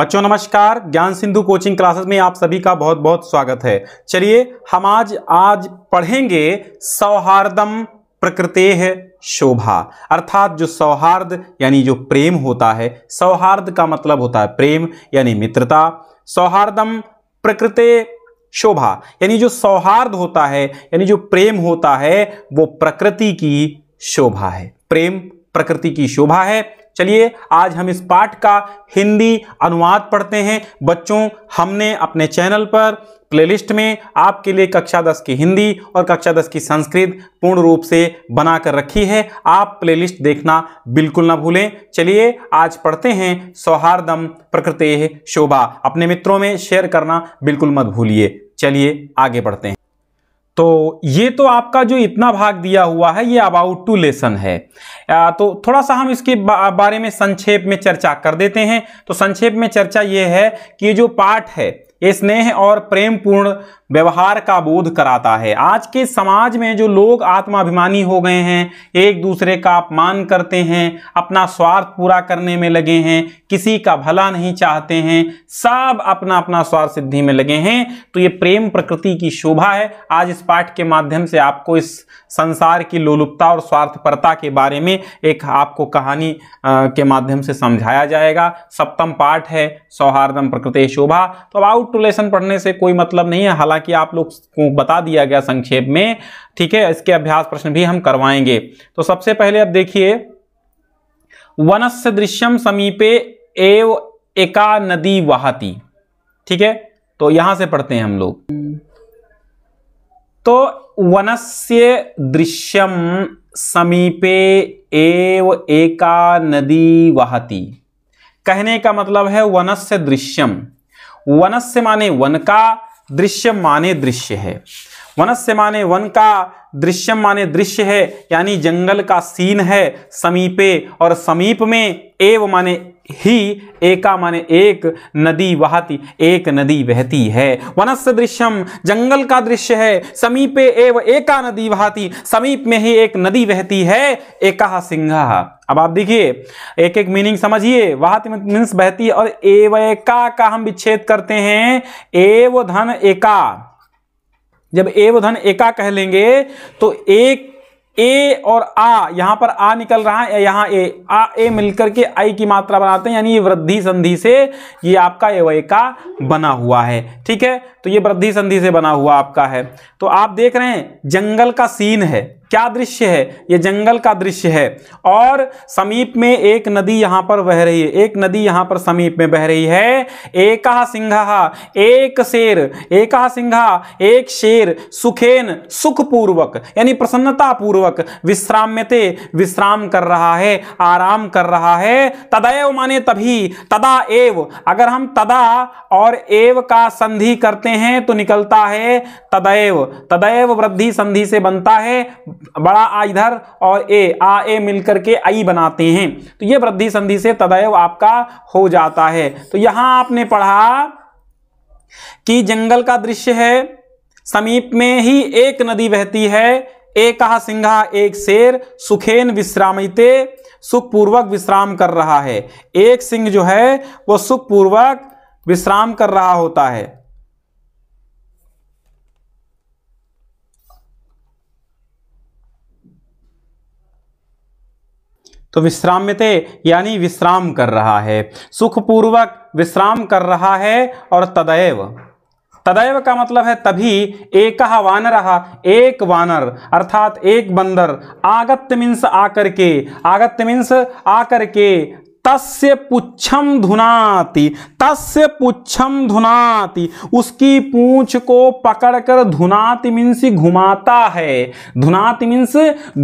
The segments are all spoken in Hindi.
बच्चों नमस्कार ज्ञान सिंधु कोचिंग क्लासेस में आप सभी का बहुत बहुत स्वागत है चलिए हम आज आज पढ़ेंगे सौहार्दम प्रकृते है शोभा अर्थात जो सौहार्द यानी जो प्रेम होता है सौहार्द का मतलब होता है प्रेम यानी मित्रता सौहार्दम प्रकृते शोभा यानी जो सौहार्द होता है यानी जो प्रेम होता है वो प्रकृति की शोभा है प्रेम प्रकृति की शोभा है चलिए आज हम इस पाठ का हिंदी अनुवाद पढ़ते हैं बच्चों हमने अपने चैनल पर प्लेलिस्ट में आपके लिए कक्षा दस की हिंदी और कक्षा दस की संस्कृत पूर्ण रूप से बनाकर रखी है आप प्लेलिस्ट देखना बिल्कुल ना भूलें चलिए आज पढ़ते हैं सौहार्दम प्रकृते शोभा अपने मित्रों में शेयर करना बिल्कुल मत भूलिए चलिए आगे बढ़ते हैं तो ये तो आपका जो इतना भाग दिया हुआ है ये अबाउट टू लेसन है आ, तो थोड़ा सा हम इसके बारे में संक्षेप में चर्चा कर देते हैं तो संक्षेप में चर्चा ये है कि जो पाठ है ये स्नेह और प्रेम पूर्ण व्यवहार का बोध कराता है आज के समाज में जो लोग आत्माभिमानी हो गए हैं एक दूसरे का अपमान करते हैं अपना स्वार्थ पूरा करने में लगे हैं किसी का भला नहीं चाहते हैं सब अपना अपना स्वार्थ सिद्धि में लगे हैं तो ये प्रेम प्रकृति की शोभा है आज इस पाठ के माध्यम से आपको इस संसार की लोलुपता और स्वार्थपरता के बारे में एक आपको कहानी के माध्यम से समझाया जाएगा सप्तम पाठ है सौहार्दम प्रकृति शोभा तो अब आउट काउंटुलेशन पढ़ने से कोई मतलब नहीं है हालांकि आप लोग को बता दिया गया संक्षेप में ठीक है इसके अभ्यास प्रश्न भी हम करवाएंगे तो सबसे पहले अब देखिए वनस्य दृश्यम समीपे एव एका नदी वहाती ठीक है तो यहां से पढ़ते हैं हम लोग तो वनस्य दृश्यम समीपे एव एका नदी वहाती कहने का मतलब है वनस्य दृश्यम वनस्य माने वन का दृश्य माने दृश्य है वनस्य माने वन का दृश्य माने दृश्य है यानी जंगल का सीन है समीपे और समीप में एव माने ही एका माने एक नदी वहाती एक नदी बहती है दृश्यम जंगल का दृश्य है समीपे एव एका नदी वहाती समीप में ही एक नदी बहती है एका सिंघा अब आप देखिए एक एक मीनिंग समझिए वहाती मीन्स बहती और एव एका का हम विच्छेद करते हैं एव धन एका जब एव धन एका कह लेंगे तो एक ए और आ यहां पर आ निकल रहा है यहां ए आ ए मिलकर के आई की मात्रा बनाते हैं यानी ये वृद्धि संधि से ये आपका एवय का बना हुआ है ठीक है तो ये वृद्धि संधि से बना हुआ आपका है तो आप देख रहे हैं जंगल का सीन है क्या दृश्य है ये जंगल का दृश्य है और समीप में एक नदी यहाँ पर बह रही है एक नदी यहाँ पर समीप में बह रही है एक सिंघा एक शेर एक सिंघा एक शेर सुखेन सुखपूर्वक यानी प्रसन्नता पूर्वक विश्राम में थे विश्राम कर रहा है आराम कर रहा है तदैव माने तभी तदा एव अगर हम तदा और एव का संधि करते हैं तो निकलता है तदैव तदैव वृद्धि संधि से बनता है बड़ा आ इधर और ए आ ए मिलकर के आई बनाते हैं तो ये वृद्धि संधि से तदैव आपका हो जाता है तो यहां आपने पढ़ा कि जंगल का दृश्य है समीप में ही एक नदी बहती है एक सिंघा एक शेर सुखेन विश्रामिते सुखपूर्वक विश्राम कर रहा है एक सिंह जो है वो सुखपूर्वक विश्राम कर रहा होता है तो विश्राम्य थे यानी विश्राम कर रहा है सुखपूर्वक विश्राम कर रहा है और तदैव तदैव का मतलब है तभी एक वानर एक वानर अर्थात एक बंदर आगत्य मीन्स आकर के आगत्य मीन्स आकर के तस्य पुच्छम धुनाति तस्य पुच्छम धुनाति उसकी पूछ को पकड़कर धुनाति मीन्स घुमाता है धुनाति मीन्स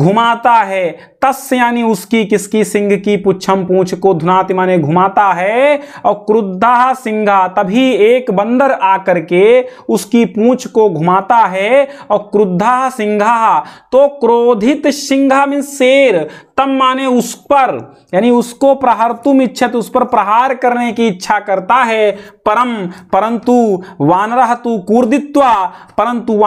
घुमाता है तस् यानी उसकी किसकी सिंह की पुच्छम पूछ को धुनाति माने घुमाता है और क्रुद्धा सिंघा तभी एक बंदर आकर के उसकी पूछ को घुमाता है और क्रुद्धा सिंघा तो क्रोधित सिंघा मीन शेर तम माने उस पर यानी उसको तुम इच्छत उस पर प्रहार करने की इच्छा करता है परम परंतु तू कूर्दित्वा परंतु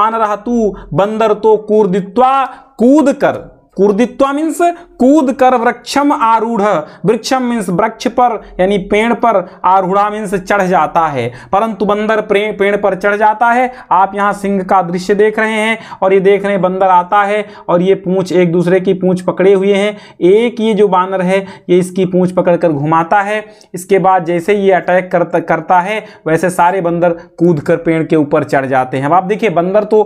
तू बंदर तो कूर्दित्वा कूद कर कुर्दित्वा मीन्स कूद कर वृक्षम आरूढ़ वृक्षम मीन्स वृक्ष पर यानी पेड़ पर आरूढ़ा मीन्स चढ़ जाता है परंतु बंदर पेड़ पर चढ़ जाता है आप यहाँ सिंह का दृश्य देख रहे हैं और ये देख रहे हैं बंदर आता है और ये पूंछ एक दूसरे की पूंछ पकड़े हुए हैं एक ये जो बानर है ये इसकी पूंछ कर घुमाता है इसके बाद जैसे ये अटैक करता है वैसे सारे बंदर कूद कर पेड़ के ऊपर चढ़ जाते हैं अब आप देखिए बंदर तो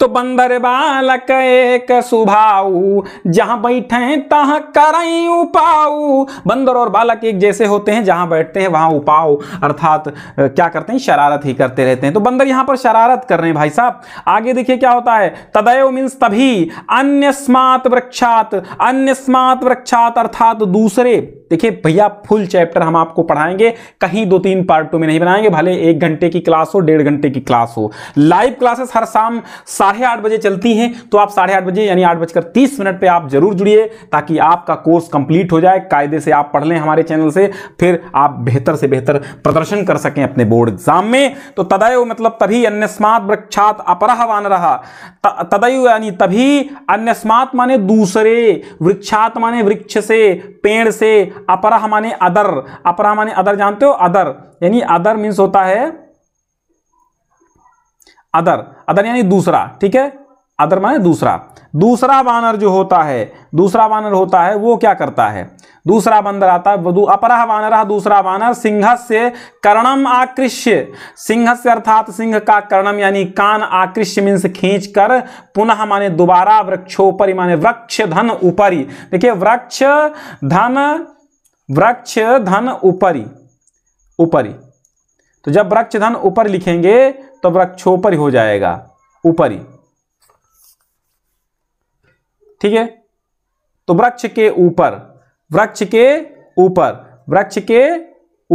तो बंदर बालक एक सुभाऊ जहां बैठे तहा करई उपाऊ बंदर और बालक एक जैसे होते हैं जहां बैठते हैं वहां उपाऊ अर्थात क्या करते हैं शरारत ही करते रहते हैं तो बंदर यहां पर शरारत कर रहे हैं भाई साहब आगे देखिए क्या होता है तदयो मीन्स तभी अन्य स्मात वृक्षात अन्य स्मात वृक्षात अर्थात दूसरे देखिए भैया फुल चैप्टर हम आपको पढ़ाएंगे कहीं दो तीन टू में नहीं बनाएंगे भले एक घंटे की क्लास हो डेढ़ घंटे की क्लास हो लाइव क्लासेस हर शाम साढ़े आठ बजे चलती हैं तो आप साढ़े आठ बजे यानी आठ बजकर तीस मिनट पर आप जरूर जुड़िए ताकि आपका कोर्स कंप्लीट हो जाए कायदे से आप पढ़ लें हमारे चैनल से फिर आप बेहतर से बेहतर प्रदर्शन कर सकें अपने बोर्ड एग्जाम में तो तदय मतलब तभी अन्यस्मात वृक्षात अपराह वान रहा तदयु यानी तभी अन्यस्मात माने दूसरे वृक्षात माने वृक्ष से पेड़ से अपराह माने अदर अपराह माने अदर जानते हो अदर यानी अदर मीन्स होता है अदर अदर यानी दूसरा ठीक है अदर माने दूसरा दूसरा वानर जो होता है दूसरा वानर होता है वो क्या करता है दूसरा बंदर आता है अपरा वानर दूसरा वानर सिंह से कर्णम आकृष्य सिंह से अर्थात सिंह का कर्णम यानी कान आकृष्य मीन्स खींच कर पुनः माने दोबारा वृक्षोपरि माने वृक्ष धन उपरी देखिए वृक्ष धन वृक्ष धन उपरी उपरी तो जब वृक्ष धन ऊपर लिखेंगे तो वृक्षोपरि हो जाएगा ऊपरी ठीक है तो वृक्ष के ऊपर वृक्ष के ऊपर वृक्ष के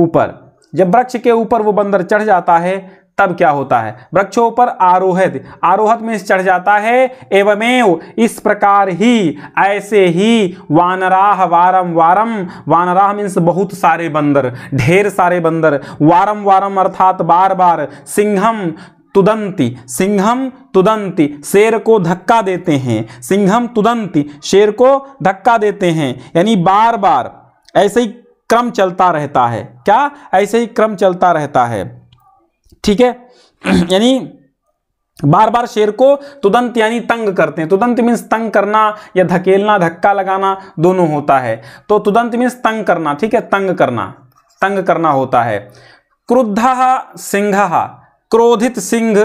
ऊपर जब वृक्ष के ऊपर वो बंदर चढ़ जाता है तब क्या होता है वृक्षों पर आरोहित आरोहत में चढ़ जाता है एवमेव इस प्रकार ही ऐसे ही वानराह वारम वारम वानराह मीन्स बहुत सारे बंदर ढेर सारे बंदर वारम वारम अर्थात बार बार सिंहम तुदंती सिंहम तुदंती शेर को धक्का देते हैं सिंहम तुदंती शेर को धक्का देते हैं यानी बार बार ऐसे ही क्रम चलता रहता है क्या ऐसे ही क्रम चलता रहता है ठीक है यानी बार बार शेर को तुदंत यानी तंग करते हैं तुदंत मीन्स तंग करना या धकेलना धक्का लगाना दोनों होता है तो तुदंत मीन्स तंग करना ठीक है तंग करना तंग करना होता है क्रुद्धा सिंह क्रोधित सिंह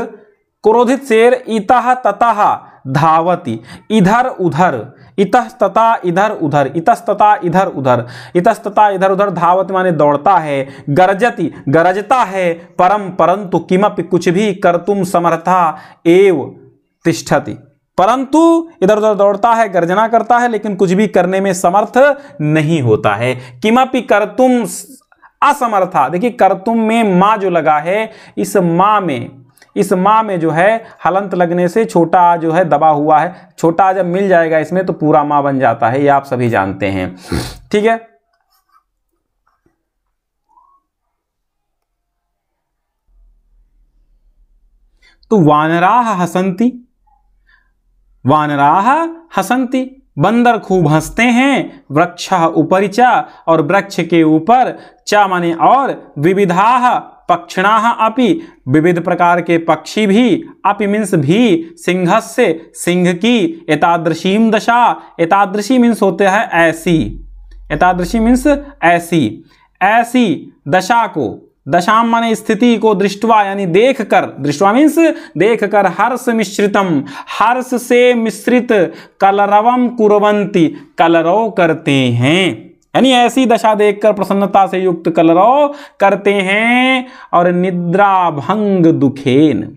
क्रोधित शेर इता ततः धावती इधर उधर इतस्तता इधर उधर इतस्तता इधर उधर इतस्तता इधर उधर धावत माने दौड़ता है गरजति गरजता है परम परंतु किमप कुछ भी कर तुम समर्था एव तिष्ठति परंतु इधर उधर दौड़ता है गर्जना करता है लेकिन कुछ भी करने में समर्थ नहीं होता है किमपि कर तुम असमर्था देखिए करतुम में माँ जो लगा है इस माँ में इस माँ में जो है हलंत लगने से छोटा जो है दबा हुआ है छोटा जब मिल जाएगा इसमें तो पूरा माँ बन जाता है ये आप सभी जानते हैं ठीक है तो वानराह हसंती वानराह हसंती बंदर खूब हंसते हैं वृक्ष उपरिचा और वृक्ष के ऊपर चा माने और विविधाह पक्षिणा अपि विविध प्रकार के पक्षी भी अपि मीन्स भी सिंह से सिंह की एतादृशी दशा एतादृशी मीन्स होते हैं ऐसी एतादृशी मीन्स ऐसी ऐसी दशा को दशा माने स्थिति को दृष्टवा यानी देख कर दृष्टवा मीन्स देख कर हर्ष मिश्रितम हर्ष से मिश्रित कलरवम कुरवंती कलरव करते हैं यानी ऐसी दशा देखकर प्रसन्नता से युक्त कलरव करते हैं और निद्राभंग दुखेन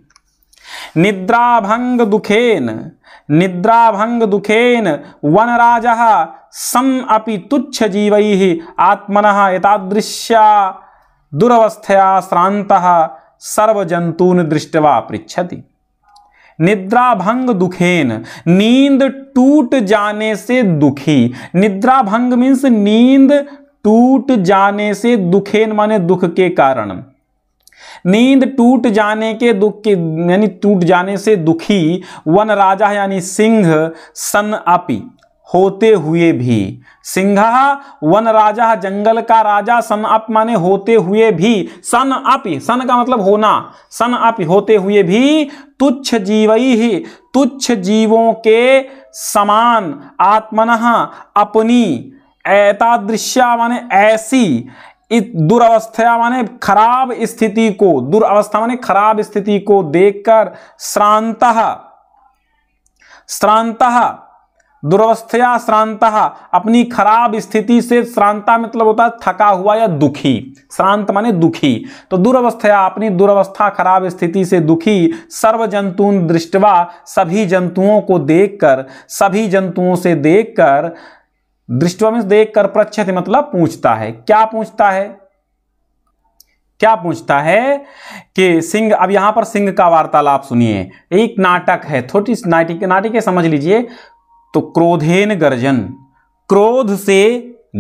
निद्राभंग दुखेन निद्राभंग दुखेन वनराज सम अपि तुच्छ जीव आत्मन एतादृश्या दुरवस्थया श्रांत सर्वजंतून दृष्टवा पृछति निद्राभंग दुखेन नींद टूट जाने से दुखी निद्राभंग मीन्स नींद टूट जाने से दुखेन माने दुख के कारण नींद टूट जाने के दुख के यानी टूट जाने से दुखी वन राजा यानी सिंह सन आपी होते हुए भी सिंघा वन राजा जंगल का राजा सन अप माने होते हुए भी सन अप सन का मतलब होना सन अप होते हुए भी तुच्छ जीवई ही तुच्छ जीवों के समान आत्मन अपनी ऐतादृश्या माने ऐसी दुरावस्था माने खराब स्थिति को दुरावस्था माने खराब स्थिति को देखकर श्रांत श्रांत दुर्वस्थया श्रांता अपनी खराब स्थिति से श्रांता मतलब होता है थका हुआ या दुखी श्रांत माने दुखी तो दुर्वस्थया अपनी दुर्वस्था खराब स्थिति से दुखी सर्व जंतुन दृष्टवा सभी जंतुओं को देखकर सभी जंतुओं से देखकर दृष्टवा में देख कर प्रच्छत मतलब पूछता है क्या पूछता है क्या पूछता है कि सिंह अब यहां पर सिंह का वार्तालाप सुनिए एक नाटक है छोटी नाटिक नाटिक समझ लीजिए तो क्रोधेन गर्जन क्रोध से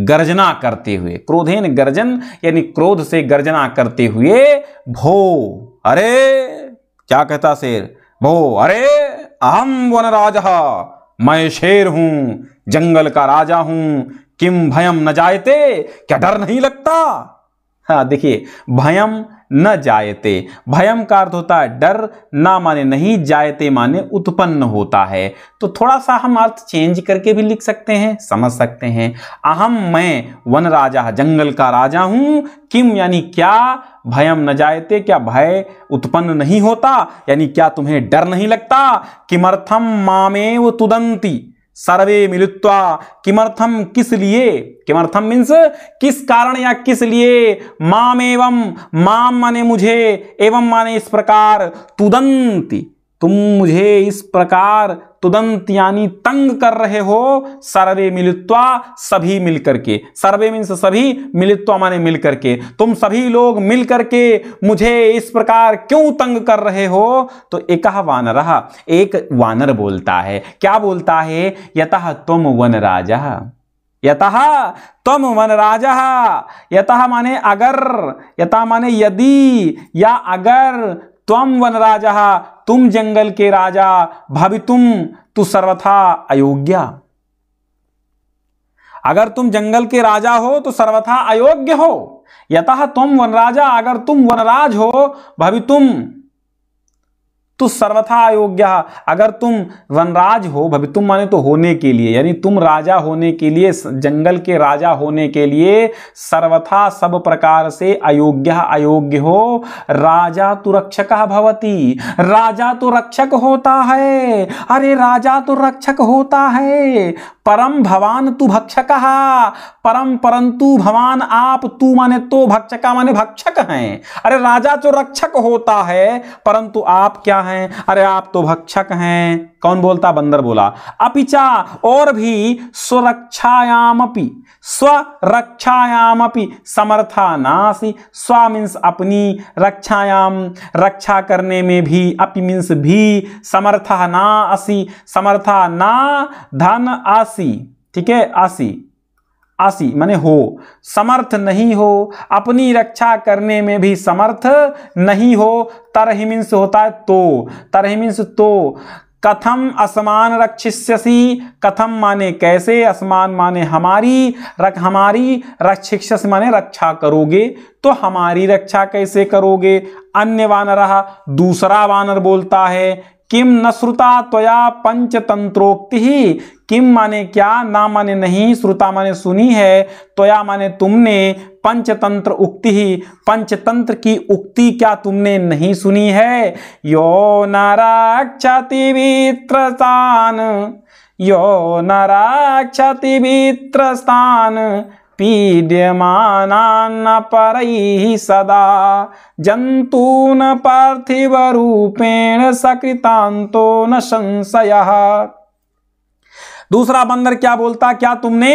गर्जना करते हुए क्रोधेन गर्जन यानी क्रोध से गर्जना करते हुए भो अरे क्या कहता शेर भो अरे अहम राजा मैं शेर हूं जंगल का राजा हूं किम भयम न जायते क्या डर नहीं लगता हाँ देखिए भयम न जायते भयम का अर्थ होता है डर ना माने नहीं जायते माने उत्पन्न होता है तो थोड़ा सा हम अर्थ चेंज करके भी लिख सकते हैं समझ सकते हैं अहम मैं वन राजा जंगल का राजा हूँ किम यानी क्या भयम न जायते क्या भय उत्पन्न नहीं होता यानी क्या तुम्हें डर नहीं लगता किमर्थम मामे वो तुदंती सर्वे मिलित्वा किमर्थम किस लिए किमर्थम मीन्स किस कारण या किस लिए माम एवं माम माने मुझे एवं माने इस प्रकार तुदंती तुम मुझे इस प्रकार तुदंत यानी तंग कर रहे हो सर्वे मिलित्वा सभी मिलकर के सर्वे मीन्स सभी मिलित्वा माने मिलकर के तुम सभी लोग मिलकर के मुझे इस प्रकार क्यों तंग कर रहे हो तो एक वानर एक वानर बोलता है क्या बोलता है यतः तुम वन राजा यतः वन राजा यतः माने अगर यथा माने यदि या अगर त्वम वन राजा तुम जंगल के राजा भवि तुम तु सर्वथा अयोग्य अगर तुम जंगल के राजा हो तो सर्वथा अयोग्य हो यतः तुम वनराजा अगर तुम वनराज हो भवि तुम तो सर्वथा अयोग्य अगर तुम वनराज हो भवि तुम माने तो होने के लिए यानी तुम राजा होने के लिए जंगल के राजा होने के लिए सर्वथा सब प्रकार से अयोग्य अयोग्य हो राजा तो रक्षक भवती राजा तो रक्षक होता है अरे राजा तो रक्षक होता है परम भवान तु भक्षक परम परंतु भवान आप तू माने तो भक्षका माने भक्षक हैं अरे राजा तो रक्षक होता है परंतु आप क्या है अरे आप तो भक्षक हैं कौन बोलता बंदर बोला अपिचा और भी स्वरक्षायामपि स्वरक्षायामपि समर्था नासी स्व मीन्स अपनी रक्षायाम रक्षा करने में भी अपि मीन्स भी समर्था ना असी समर्था ना धन आसी ठीक है आसी आसी माने हो समर्थ नहीं हो अपनी रक्षा करने में भी समर्थ नहीं हो तरह मीन्स होता है तो तरह मीन्स तो कथम असमान रक्षिष्यसी कथम माने कैसे असमान माने हमारी रक हमारी रक्षिष्यस माने रक्षा करोगे तो हमारी रक्षा कैसे करोगे अन्य वानर रहा दूसरा वानर बोलता है किम न श्रुता त्वया पंचतंत्रोक्ति किम माने क्या ना माने नहीं श्रुता माने सुनी है त्वया माने तुमने पंचतंत्र उक्ति ही पंचतंत्र की उक्ति क्या तुमने नहीं सुनी है यो नाराक्षति वित्रसान यो नाराक्षति वित्रस्तान पीड्यमान पर सदा रूपेण सकृता तो न संशय दूसरा बंदर क्या बोलता क्या तुमने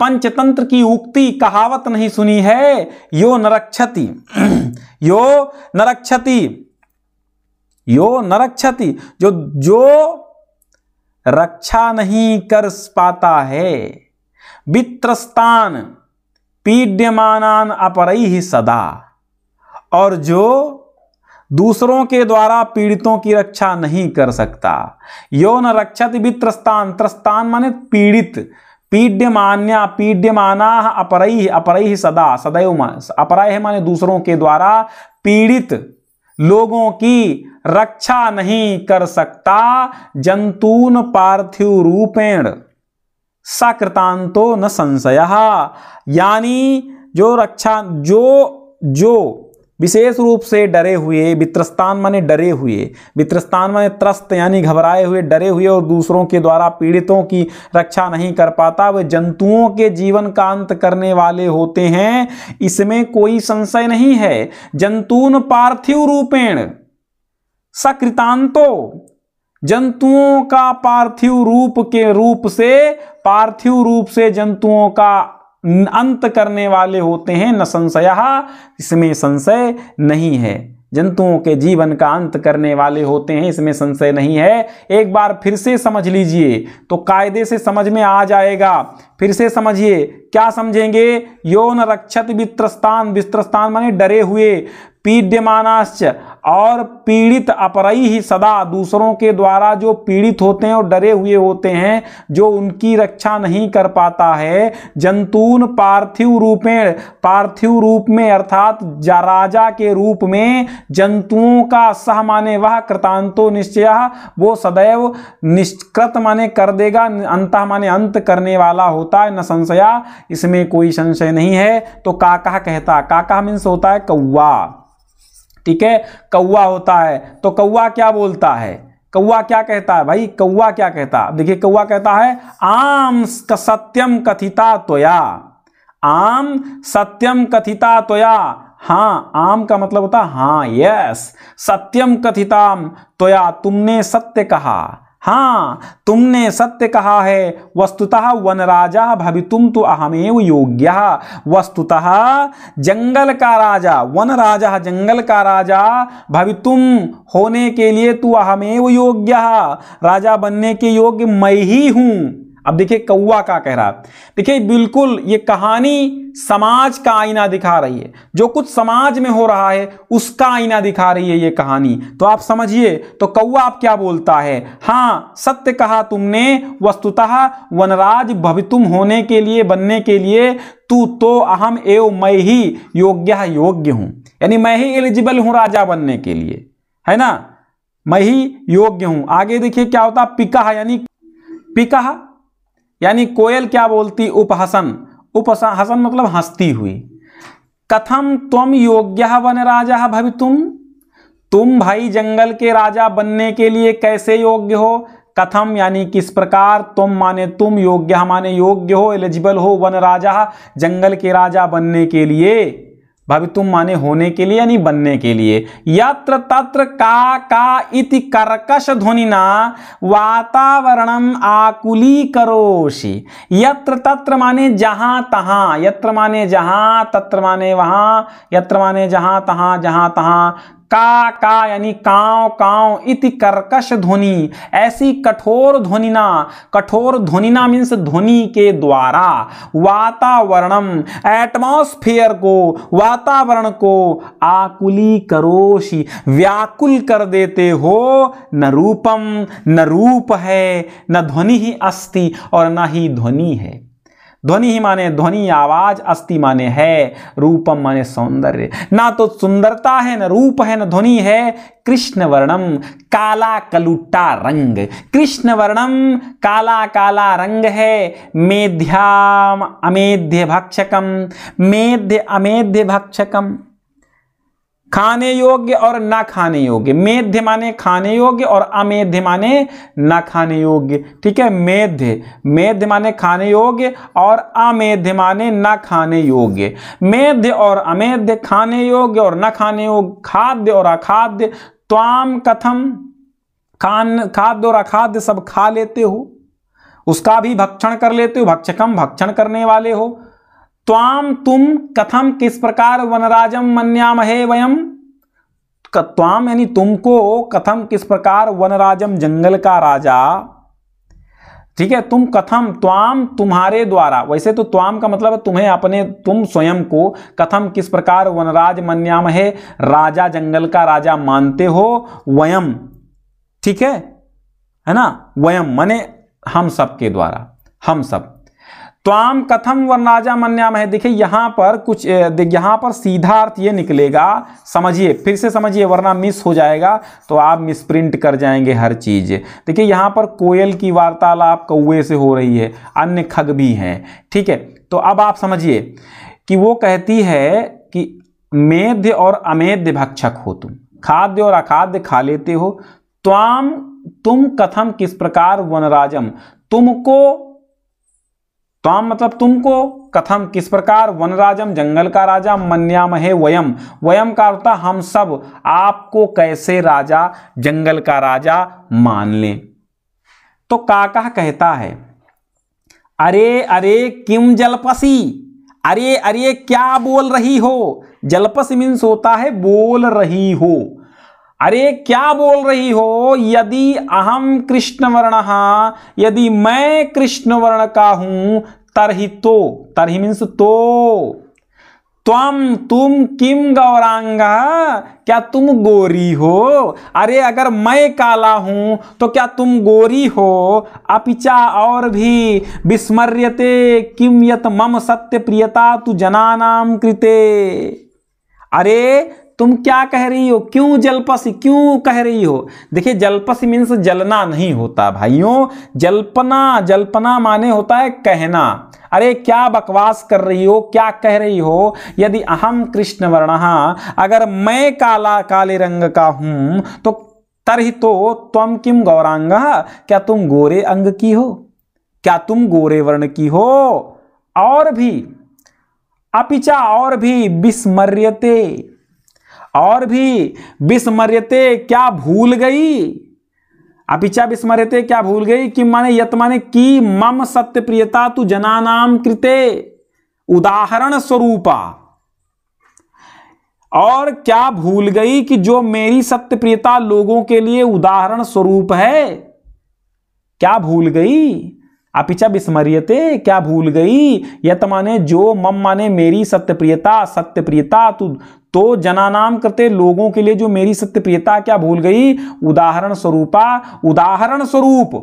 पंचतंत्र की उक्ति कहावत नहीं सुनी है यो नरक्षति यो नरक्षति यो नरक्षति जो जो रक्षा नहीं कर पाता है वित्रस्तान पीड्यमानान अपरई ही सदा और जो दूसरों के द्वारा पीड़ितों की रक्षा नहीं कर सकता यौन रक्षत वित्रस्तान त्रस्तान माने पीड़ित पीड्यमान्या पीड्यमाना अपरई अपरई सदा सदैव अपराय है माने दूसरों के द्वारा पीड़ित लोगों की रक्षा नहीं कर सकता जंतून पार्थिव रूपेण सकृतांतो न संशय यानी जो रक्षा जो जो विशेष रूप से डरे हुए वित्रस्तान माने डरे हुए वित्रस्तान माने त्रस्त यानी घबराए हुए डरे हुए और दूसरों के द्वारा पीड़ितों की रक्षा नहीं कर पाता वे जंतुओं के जीवन का अंत करने वाले होते हैं इसमें कोई संशय नहीं है जंतून पार्थिव रूपेण सकृतांतो जंतुओं का पार्थिव रूप के रूप से पार्थिव रूप से जंतुओं का अंत करने वाले होते हैं न संशय इसमें संशय नहीं है जंतुओं के जीवन का अंत करने वाले होते हैं इसमें संशय नहीं है एक बार फिर से समझ लीजिए तो कायदे से समझ में आ जाएगा फिर से समझिए क्या समझेंगे यौन रक्षत वित्रस्तान वित्रस्तान माने डरे हुए पीड्यमानाश्च और पीड़ित अपरई ही सदा दूसरों के द्वारा जो पीड़ित होते हैं और डरे हुए होते हैं जो उनकी रक्षा नहीं कर पाता है जंतून पार्थिव रूपेण पार्थिव रूप में अर्थात राजा के रूप में जंतुओं का सह माने वह कृतांतो निश्चय वो सदैव निष्कृत माने कर देगा अंत माने अंत करने वाला होता है न संशया इसमें कोई संशय नहीं है तो काका कहता काका मीन्स होता है कौवा ठीक है कौआ होता है तो कौआ क्या बोलता है कौआ क्या कहता है भाई कौआ क्या कहता है देखिए कौआ कहता है आम सत्यम कथिता तोया आम सत्यम कथिता तोया हाँ आम का मतलब होता हाँ यस सत्यम कथिताम तोया तुमने सत्य कहा हाँ तुमने सत्य कहा है वस्तुतः वनराजा भवितुम तो अहमेव योग्य वस्तुतः जंगल का राजा वन राजा जंगल का राजा भवितुम होने के लिए तू अहमेव योग्य राजा बनने के योग्य मैं ही हूँ अब देखिए कौआ का कह रहा है देखिए बिल्कुल ये कहानी समाज का आईना दिखा रही है जो कुछ समाज में हो रहा है उसका आईना दिखा रही है ये कहानी तो आप समझिए तो कौआ आप क्या बोलता है हाँ सत्य कहा तुमने वस्तुतः वनराज भवितुम होने के लिए बनने के लिए तू तो अहम एव मैं ही योग्य योग्य हूं यानी मैं ही एलिजिबल हूं राजा बनने के लिए है ना मैं ही योग्य हूं आगे देखिए क्या होता पिका यानी पिका यानी कोयल क्या बोलती उपहसन उपहसन मतलब हंसती हुई कथम तुम योग्य वन राजा भवि तुम तुम भाई जंगल के राजा बनने के लिए कैसे योग्य हो कथम यानी किस प्रकार तुम माने तुम योग्य माने योग्य हो एलिजिबल हो वन राजा जंगल के राजा बनने के लिए भाभी तुम माने होने के लिए यानी बनने के लिए यत्र तत्र का का इति कर्कश ध्वनिना वातावरणम आकुली करोशी यत्र तत्र माने जहाँ तहाँ यत्र माने जहाँ तत्र माने वहाँ यत्र माने जहाँ तहाँ जहाँ तहाँ का का यानी काव काव इति कर्कश ध्वनि ऐसी कठोर ध्वनिना कठोर ध्वनिना मीन्स ध्वनि के द्वारा वातावरणम एटमोस्फेयर को वातावरण को आकुली करोशी व्याकुल कर देते हो न रूपम न रूप है न ध्वनि ही अस्ति और न ही ध्वनि है ध्वनि ही माने ध्वनि आवाज अस्थि माने है रूपम माने सौंदर्य ना तो सुंदरता है ना रूप है ना ध्वनि है कृष्ण वर्णम काला कलुटा रंग कृष्ण वर्णम काला काला रंग है मेध्याम अमेध्य भक्षकम मेध्य अमेध्य भक्षकम खाने योग्य और ना खाने योग्य मेध्य माने खाने योग्य और अमेध्य माने न खाने योग्य ठीक है मेध्य मेध्य माने खाने योग्य और अमेध्य माने न खाने योग्य मेध्य और अमेध्य खाने योग्य और न खाने योग्य खाद्य और अखाद्य त्वाम कथम खान खाद्य और अखाद्य सब खा लेते हो उसका भी भक्षण कर लेते हो भक्षकम भक्षण करने वाले हो त्वाम तुम कथम किस प्रकार वनराजम मन्यामहे वयम त्वाम यानी तुमको कथम किस प्रकार वनराजम जंगल का राजा ठीक है तुम कथम त्वाम तुम्हारे द्वारा वैसे तो त्वाम का मतलब है तुम्हें अपने तुम स्वयं को कथम किस प्रकार वनराज मन्यामहे राजा जंगल का राजा मानते हो वयम ठीक है है ना वयम मने हम सब के द्वारा हम सब त्वाम कथम वर्णाजा में देखिए यहां पर कुछ यहां पर सीधा अर्थ ये निकलेगा समझिए फिर से समझिए वरना मिस हो जाएगा तो आप मिस प्रिंट कर जाएंगे हर चीज़ देखिए यहां पर कोयल की वार्तालाप कौए से हो रही है अन्य खग भी हैं ठीक है तो अब आप समझिए कि वो कहती है कि मेध्य और अमेध्य भक्षक हो तुम खाद्य और अखाद्य खा लेते हो त्वाम तुम कथम किस प्रकार वनराजम तुमको स्वाम मतलब तुमको कथम किस प्रकार वनराजम जंगल का राजा मन्यामहे वयम वयम का होता हम सब आपको कैसे राजा जंगल का राजा मान लें तो काका कहता है अरे अरे किम जलपसी अरे अरे क्या बोल रही हो जलपस मीन्स होता है बोल रही हो अरे क्या बोल रही हो यदि अहम कृष्ण वर्ण यदि मैं कृष्ण वर्ण का हूं तरही तो तरही मीन्स तो तुम तुम किम गौरांगा क्या तुम गोरी हो अरे अगर मैं काला हूं तो क्या तुम गोरी हो अपिचा और भी विस्मर्यते किम यत मम सत्य प्रियता तु जनानाम कृते अरे तुम क्या कह रही हो क्यों जलपसी क्यों कह रही हो देखिए जलपसी मीन्स जलना नहीं होता भाइयों जल्पना जल्पना माने होता है कहना अरे क्या बकवास कर रही हो क्या कह रही हो यदि अहम कृष्ण वर्ण अगर मैं काला काले रंग का हूं तो तरही तो तुम किम गौरांग क्या तुम गोरे अंग की हो क्या तुम गोरे वर्ण की हो और भी अपिचा और भी विस्मर्यते और भी विस्मर्यते क्या भूल गई अपिचा विस्मर्यते क्या भूल गई कि माने यत माने की मम सत्य प्रियता तु जनानाम कृते उदाहरण स्वरूपा और क्या भूल गई कि जो मेरी सत्य प्रियता लोगों के लिए उदाहरण स्वरूप है क्या भूल गई अपिचा विस्मरियते क्या भूल गई यत माने जो मम माने मेरी सत्य प्रियता सत्य प्रियता तु तो जनानाम करते लोगों के लिए जो मेरी सत्य प्रियता क्या भूल गई उदाहरण स्वरूपा उदाहरण स्वरूप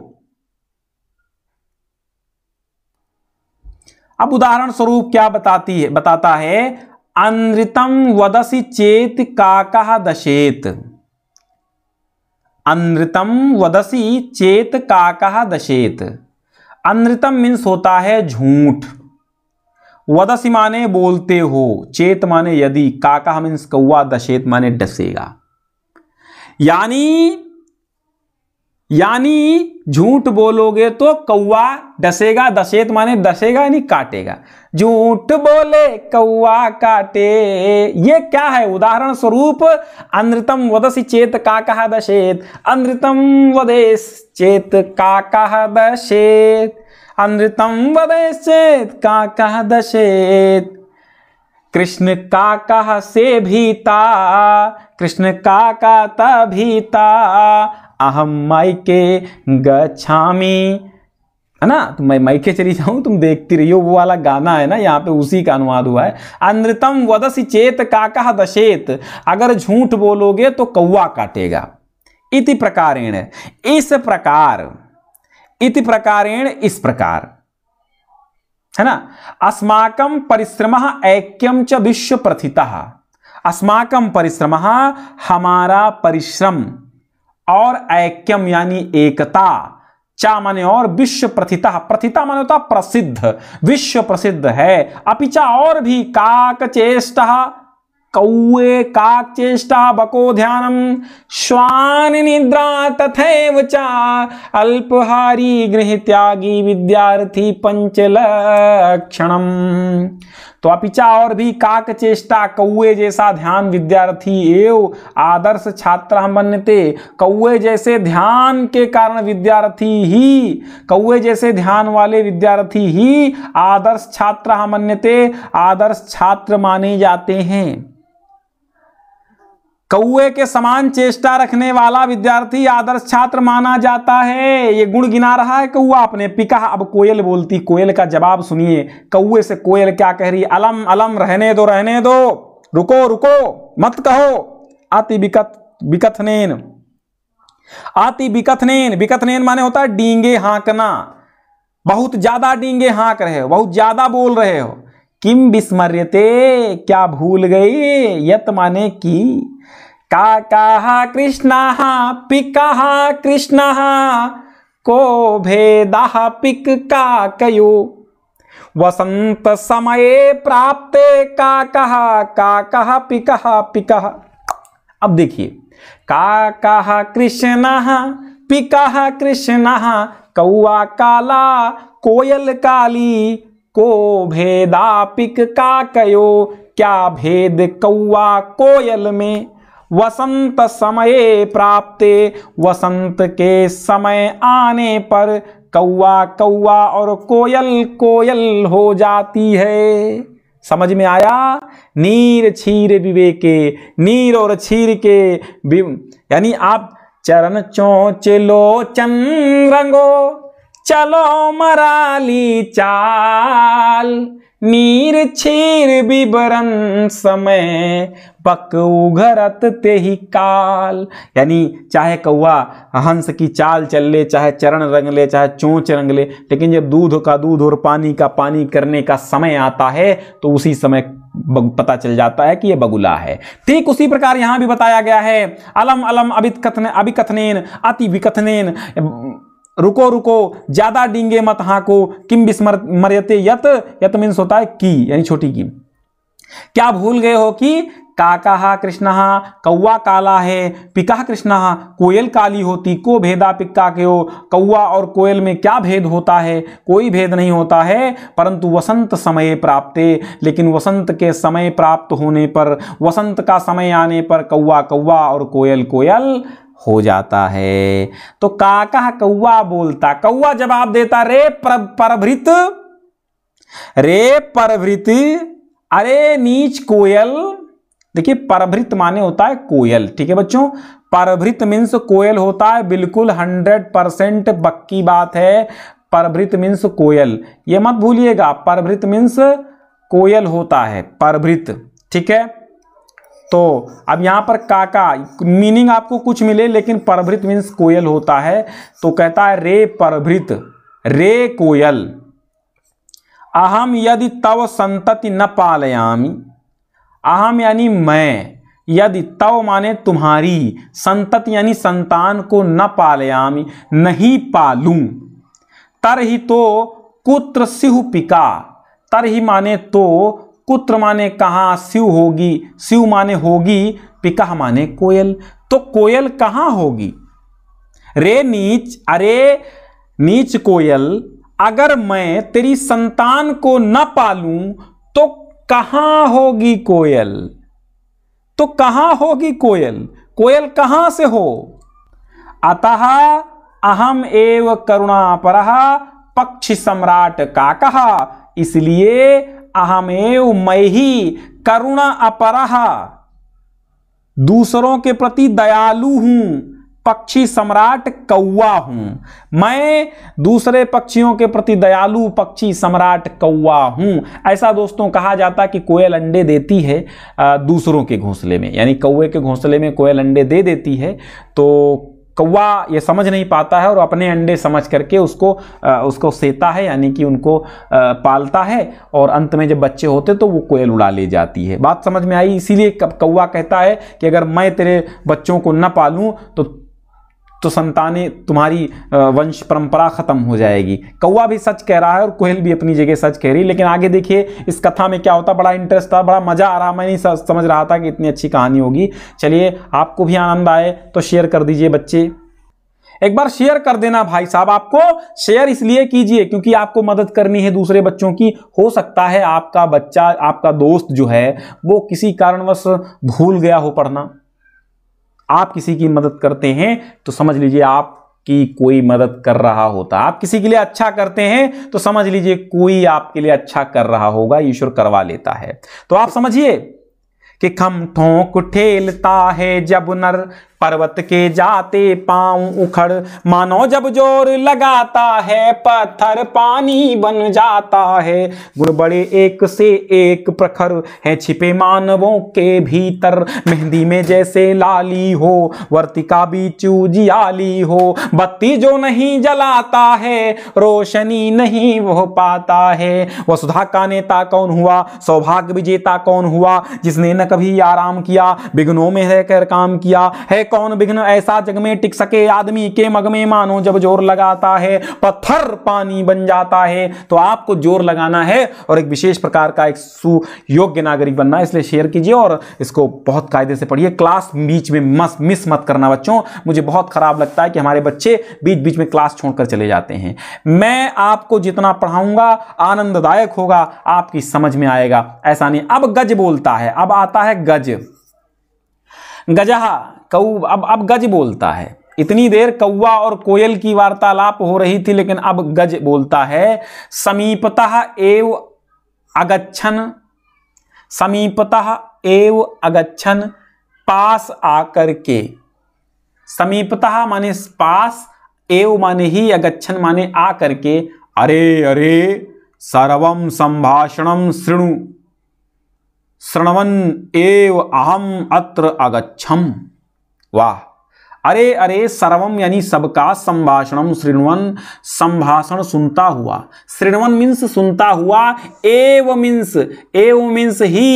अब उदाहरण स्वरूप क्या बताती है बताता है अनृतम वदसी चेत काका दशेत अनृतम वदसी चेत काका दशेत अनृतम मीन्स होता है झूठ वदसी माने बोलते हो चेत माने यदि काका मीन्स कौआ दशेत माने डसेगा यानी यानी झूठ बोलोगे तो कौआ डसेगा दशेत माने डसेगा यानी काटेगा झूठ बोले कौआ काटे ये क्या है उदाहरण स्वरूप अनृतम वदसी चेत काका दशेत अनृतम वदेश चेत काका दशेत अमृतम वदैसेत का कह दशेत कृष्ण का कह से भीता कृष्ण का का तीता अहम मायके गच्छामी है ना तो मैं माइके चली जाऊं तुम देखती रहियो वो वाला गाना है ना यहाँ पे उसी का अनुवाद हुआ है अनृतम वदसी चेत काका दशेत अगर झूठ बोलोगे तो कौवा काटेगा इति प्रकारेण इस प्रकार इति प्रकारेण इस प्रकार है ना अस्माकम परिश्रम ऐक्यम च विश्व प्रथिता अस्माकम परिश्रम हमारा परिश्रम और ऐक्यम यानी एकता चा माने और विश्व प्रथिता प्रथिता माने होता तो प्रसिद्ध विश्व प्रसिद्ध है अपिचा और भी काक चेष्टा कौए चेष्टा बको ध्यानम श्वान निद्रा तथैव च अल्पहारी गृह त्यागी विद्यार्थी पंचलक्षणम तो अपिचा और भी काक चेष्टा कौए जैसा ध्यान विद्यार्थी एव आदर्श छात्र हम बनते कौए जैसे ध्यान के कारण विद्यार्थी ही कौए जैसे ध्यान वाले विद्यार्थी ही आदर्श छात्र हम बनते आदर्श छात्र माने जाते हैं कौए के समान चेष्टा रखने वाला विद्यार्थी आदर्श छात्र माना जाता है ये गुण गिना रहा है कौआ आपने पिका अब कोयल बोलती कोयल का जवाब सुनिए कौए से कोयल क्या कह रही अलम अलम रहने दो रहने दो रुको रुको मत कहो अति बिकत बिकथनेन आती बिकथनेन बिकथनेन माने होता है डींगे हाँकना बहुत ज्यादा डींगे हाँक रहे हो बहुत ज्यादा बोल रहे हो किम विस्मर्यते क्या भूल गई यत माने की काका कृष्ण पिका कृष्ण को भेदाः पिक् वसंत वसन्तसमये प्राप्ते काका काका पिका पिका अब देखिए काका कृष्ण पिका कृष्ण कौआ काला कोयल काली को भेदा पिक काकयो क्या भेद कौआ कोयल में वसंत समय प्राप्त वसंत के समय आने पर कौआ कौआ और कोयल कोयल हो जाती है समझ में आया नीर छीर विवेके नीर और छीर के यानी आप चरण चोच लोचन रंगो चलो मराली चाल नीर छीर विवरण समय पक उघरत ते ही काल यानी चाहे कौआ हंस की चाल चल ले चाहे चरण रंग ले चाहे चोंच रंग ले लेकिन जब दूध का दूध और पानी का पानी करने का समय आता है तो उसी समय पता चल जाता है कि यह बगुला है ठीक उसी प्रकार यहां भी बताया गया है अलम अलम अभिकथन कथन अभिकथनेन अति विकथनेन रुको रुको ज्यादा डींगे मत हाको किम विस्मर मरियते यत यत मीन्स होता है की यानी छोटी की क्या भूल गए हो कि काका कृष्ण कौआ काला है पिका कृष्ण कोयल काली होती को भेदा पिक्का के हो कौआ और कोयल में क्या भेद होता है कोई भेद नहीं होता है परंतु वसंत समय प्राप्त लेकिन वसंत के समय प्राप्त होने पर वसंत का समय आने पर कौआ कौआ और कोयल कोयल हो जाता है तो काका कौआ बोलता कौआ जवाब देता रे परभृत रे परभृत अरे नीच कोयल देखिए परभृत माने होता है कोयल ठीक है बच्चों परभृत मीन्स कोयल होता है बिल्कुल हंड्रेड परसेंट पक्की बात है परभृत मीन्स कोयल ये मत भूलिएगा परभृत मीन्स कोयल होता है परभृत ठीक है तो अब यहाँ पर काका मीनिंग आपको कुछ मिले लेकिन परभृत मीन्स कोयल होता है तो कहता है रे परभृत रे कोयल अहम यदि तव संतति न पालयामी अहम यानी मैं यदि तव माने तुम्हारी संतत यानी संतान को न पालयामी नहीं पालू तर ही तो कुत्र सिहु पिका तर ही माने तो कुत्र माने कहाँ शिव होगी शिव माने होगी पिकाह माने कोयल तो कोयल कहाँ होगी रे नीच अरे नीच कोयल अगर मैं तेरी संतान को न पालूं तो कहाँ होगी कोयल तो कहाँ होगी कोयल कोयल कहाँ से हो अतः अहम एव पर पक्षी सम्राट का कहा इसलिए अहमेव मैं ही करुणा अपरा दूसरों के प्रति दयालु हूं पक्षी सम्राट कौआ हूं मैं दूसरे पक्षियों के प्रति दयालु पक्षी सम्राट कौआ हूं ऐसा दोस्तों कहा जाता कि कोयल अंडे देती है दूसरों के घोंसले में यानी कौए के घोंसले में कोयल अंडे दे देती है तो कौवा ये समझ नहीं पाता है और अपने अंडे समझ करके उसको आ, उसको सेता है यानी कि उनको आ, पालता है और अंत में जब बच्चे होते तो वो कोयल उड़ा ले जाती है बात समझ में आई इसीलिए कौवा कहता है कि अगर मैं तेरे बच्चों को न पालूँ तो तो संतानें तुम्हारी वंश परंपरा खत्म हो जाएगी कौआ भी सच कह रहा है और कोहल भी अपनी जगह सच कह रही है लेकिन आगे देखिए इस कथा में क्या होता बड़ा इंटरेस्ट था बड़ा मज़ा आ रहा मैं नहीं समझ रहा था कि इतनी अच्छी कहानी होगी चलिए आपको भी आनंद आए तो शेयर कर दीजिए बच्चे एक बार शेयर कर देना भाई साहब आपको शेयर इसलिए कीजिए क्योंकि आपको मदद करनी है दूसरे बच्चों की हो सकता है आपका बच्चा आपका दोस्त जो है वो किसी कारणवश भूल गया हो पढ़ना आप किसी की मदद करते हैं तो समझ लीजिए आप कि कोई मदद कर रहा होता आप किसी के लिए अच्छा करते हैं तो समझ लीजिए कोई आपके लिए अच्छा कर रहा होगा ईश्वर करवा लेता है तो आप समझिए कि खम ठोंक ठेलता है जब नर पर्वत के जाते पांव उखड़ मानो जब जोर लगाता है पत्थर पानी बन जाता है गुण बड़े एक से एक प्रखर है छिपे मानवों के भीतर मेहंदी में जैसे लाली हो वर्तिका भी चूजियाली हो बत्ती जो नहीं जलाता है रोशनी नहीं हो पाता है वसुधा का नेता कौन हुआ सौभाग्य विजेता कौन हुआ जिसने न कभी आराम किया विघ्नों में रहकर काम किया है कौन विघ्न ऐसा जग में टिक सके आदमी के मग में मानो जब जोर लगाता है पत्थर पानी बन जाता है तो आपको जोर लगाना है और एक विशेष प्रकार का एक सुयोग्य नागरिक बनना इसलिए शेयर कीजिए और इसको बहुत कायदे से पढ़िए क्लास बीच में मस मिस मत करना बच्चों मुझे बहुत खराब लगता है कि हमारे बच्चे बीच बीच में क्लास छोड़कर चले जाते हैं मैं आपको जितना पढ़ाऊंगा आनंददायक होगा आपकी समझ में आएगा ऐसा नहीं अब गज बोलता है अब आता है गज गजहा कौ अब अब गज बोलता है इतनी देर कौवा और कोयल की वार्तालाप हो रही थी लेकिन अब गज बोलता है समीपतः एव अगच्छन समीपतः एव अगच्छन पास आकर के समीपतः माने पास एव माने ही अगच्छन माने आ करके अरे अरे सर्वम संभाषणम शृणु श्रणवन एव अहम अत्र अगच्छम वाह अरे अरे सर्वम यानी सबका संभाषण श्रृणवन संभाषण सुनता हुआ श्रृणवन मीन्स सुनता हुआ एव मीन्स एव मीन्स ही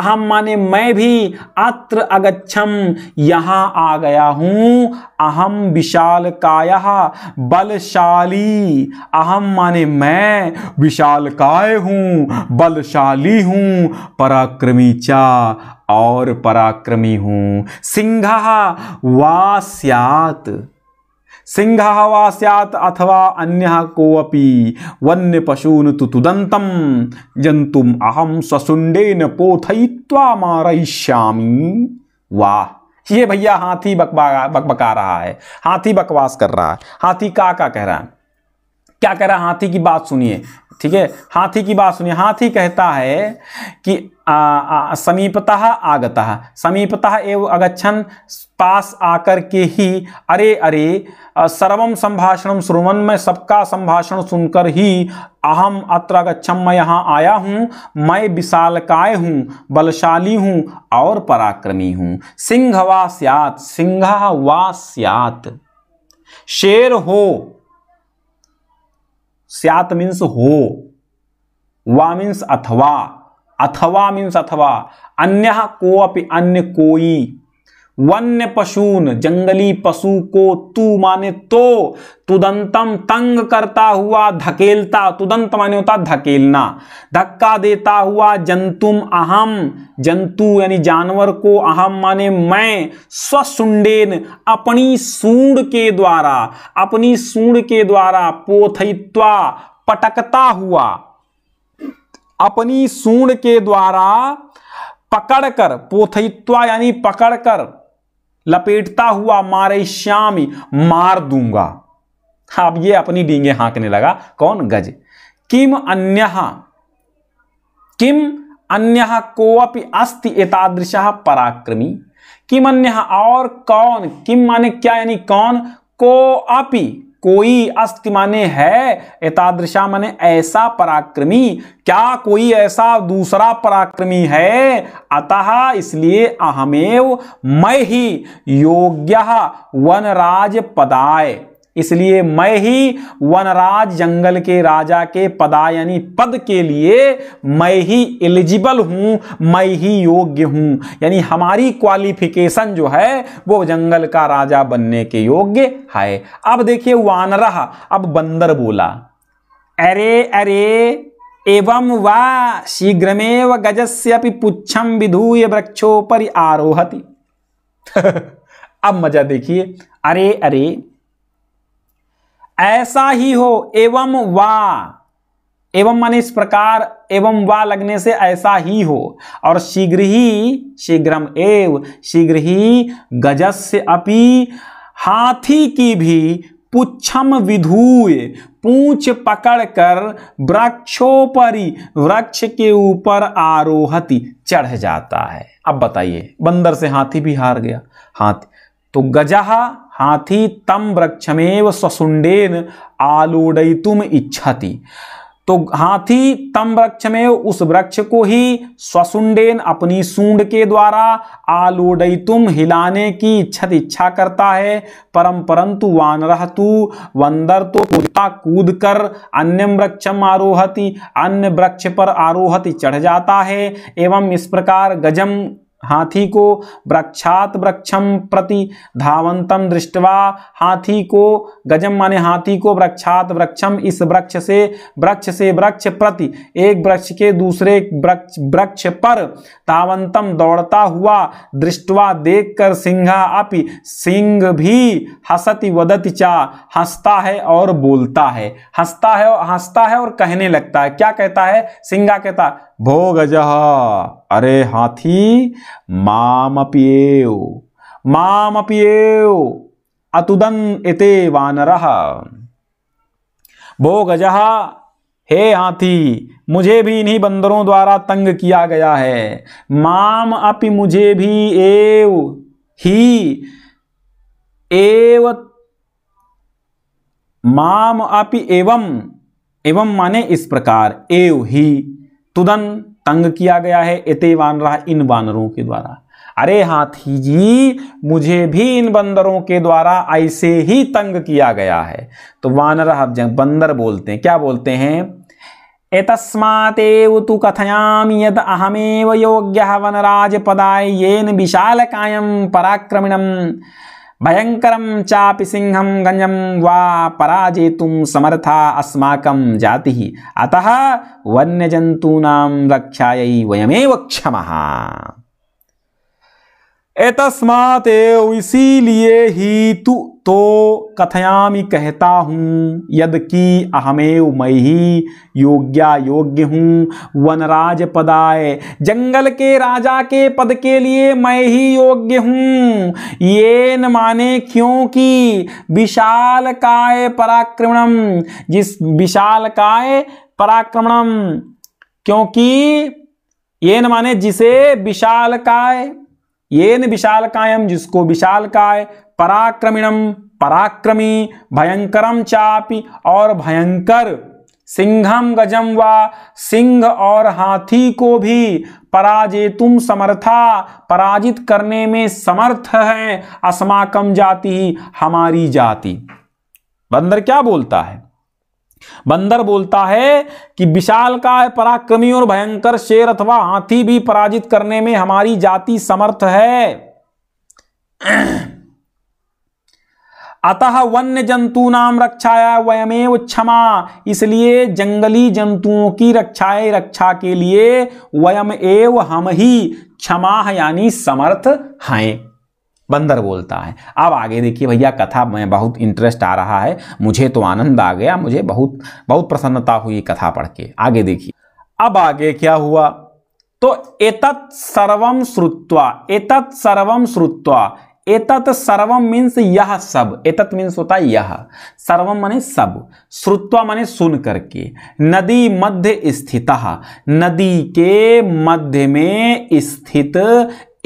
अहम माने मैं भी अत्र अगच्छम यहाँ आ गया हूँ अहम विशाल काय बलशाली अहम माने मैं विशाल काय हूँ बलशाली हूँ पराक्रमी चा और पराक्रमी हूं सिंह वास्यात सिंह वास्यात अथवा अन्य अपी वन्य पशून तु तुदंत जंतुम अहम ससुंडेन पोथयित्वा मारयिष्यामी वाह ये भैया हाथी बकबा बकबका रहा है हाथी बकवास कर रहा है हाथी का का कह रहा है क्या कह रहा हाथी की बात सुनिए ठीक है हाथी की बात सुनिए हाथी कहता है कि समीपतः आगतः समीपतः एवं अगच्छन पास आकर के ही अरे अरे सर्वम संभाषण श्रुवन मैं सबका संभाषण सुनकर ही अहम अत्र गच्छम मैं यहाँ आया हूँ मैं विशालकाय हूँ बलशाली हूँ और पराक्रमी हूँ सिंह वा सियात सिंह वा सियात शेर हो स्यात मीन्स हो वा मीन्स अथवा अथवा मीन्स अथवा अन्य को अपि अन्य कोई वन्य पशुन जंगली पशु को तू माने तो तुदंतम तंग करता हुआ धकेलता तुदंत माने होता धकेलना धक्का देता हुआ जंतुम अहम जंतु यानी जानवर को अहम माने मैं स्वसुंडेन अपनी सूंड के द्वारा अपनी सूंड के द्वारा पोथित्वा पटकता हुआ अपनी सूंड के द्वारा पकड़कर पोथित्वा यानी पकड़कर लपेटता हुआ मारे श्यामी मार दूंगा अब ये अपनी डींगे हाँकने लगा कौन गज किम अन्य किम अन्य कोअपि अस्ति एतादृश पराक्रमी किम अन्य और कौन किम माने क्या यानी कौन को अपि कोई अस्त माने है एतादृशा माने ऐसा पराक्रमी क्या कोई ऐसा दूसरा पराक्रमी है अतः इसलिए अहमेव मैं ही योग्य वनराज पदाय इसलिए मैं ही वनराज जंगल के राजा के पदा यानी पद के लिए मैं ही एलिजिबल हूं मैं ही योग्य हूं यानी हमारी क्वालिफिकेशन जो है वो जंगल का राजा बनने के योग्य है अब देखिए वानरह अब बंदर बोला अरे अरे एवं वा शीघ्रमेव गजस्य पुच्छम विधूय पर आरोहति अब मजा देखिए अरे अरे ऐसा ही हो एवं वा एवं माने इस प्रकार एवं वा लगने से ऐसा ही हो और शीघ्र ही शीघ्रम एव शीघ्र ही गजस्य अपि हाथी की भी पुच्छम विधूय पूछ पकड़कर वृक्षोपरी वृक्ष के ऊपर आरोहति चढ़ जाता है अब बताइए बंदर से हाथी भी हार गया हाथी तो गजहा हाथी तम वृक्षमेव ससुंडेन आलोडय तुम इच्छति तो हाथी तम वृक्ष में उस वृक्ष को ही स्वसुंडेन अपनी सूंड के द्वारा आलोडई तुम हिलाने की इच्छत इच्छा करता है परम परंतु वानर तु वंदर तो कुत्ता कूद कर अन्य वृक्षम आरोहति अन्य वृक्ष पर आरोहति चढ़ जाता है एवं इस प्रकार गजम हाथी को वृक्षात वृक्षम प्रति धावंतम दृष्टवा हाथी को गजम माने हाथी को वृक्षात वृक्षम इस वृक्ष से वृक्ष से वृक्ष प्रति एक वृक्ष के दूसरे वृक्ष वृक्ष पर धावंतम दौड़ता हुआ दृष्टवा देखकर सिंघा अपि सिंह भी हसति वदति चा हंसता है और बोलता है हंसता है हंसता है और कहने लगता है क्या कहता है सिंघा कहता भोगज अरे हाथी माम पिएव माम पिएव अतुदन इते वानर भोगज हे हाथी मुझे भी इन्हीं बंदरों द्वारा तंग किया गया है माम अपि मुझे भी एव ही एव माम अपि एवं एवं माने इस प्रकार एव ही तुदन तंग किया गया है एते वानरा इन वानरों के द्वारा अरे हाथी जी मुझे भी इन बंदरों के द्वारा ऐसे ही तंग किया गया है तो वानर हम बंदर बोलते हैं क्या बोलते हैं एतस्माते तु कथयाम यद अहमेव योग्य वनराज पदाय येन विशाल कायम पराक्रमिणम भयंकर चापि सिंहम गज वा पराजेतुम समर्था अस्माक जाति अतः वन्यजंतूना रक्षाई वयमे क्षमा एतस्मात एव इसीलिए ही तु तो कथयामी कहता हूँ यद कि अहमेव मैं ही योग्या योग्य हूँ वनराज पदाय जंगल के राजा के पद के लिए मैं ही योग्य हूँ ये न माने क्योंकि विशाल काय पराक्रमणम जिस विशाल काय पराक्रमणम क्योंकि ये न माने जिसे विशाल काय येन विशाल कायम जिसको विशाल काय पराक्रमिणम पराक्रमी भयंकरम चापी और भयंकर सिंहम गजम व सिंह और हाथी को भी पराजय तुम समर्था पराजित करने में समर्थ है अस्माकम जाति हमारी जाति बंदर क्या बोलता है बंदर बोलता है कि विशाल का पराक्रमी और भयंकर शेर अथवा हाथी भी पराजित करने में हमारी जाति समर्थ है अतः वन्य जंतु नाम रक्षाया वयमेव क्षमा इसलिए जंगली जंतुओं की रक्षाएं रक्षा के लिए वयम एव हम ही क्षमा यानी समर्थ हैं बंदर बोलता है अब आगे देखिए भैया कथा में बहुत इंटरेस्ट आ रहा है मुझे तो आनंद आ गया मुझे बहुत बहुत प्रसन्नता हुई कथा पढ़ के आगे देखिए अब आगे क्या हुआ तो एतत् सर्वम श्रुत्वा एतत् सर्वम श्रुत्वा एतत् सर्वम मीन्स यह सब एतत् मीन्स होता है यह सर्वम माने सब श्रुत्वा माने सुन करके नदी मध्य स्थित नदी के मध्य में स्थित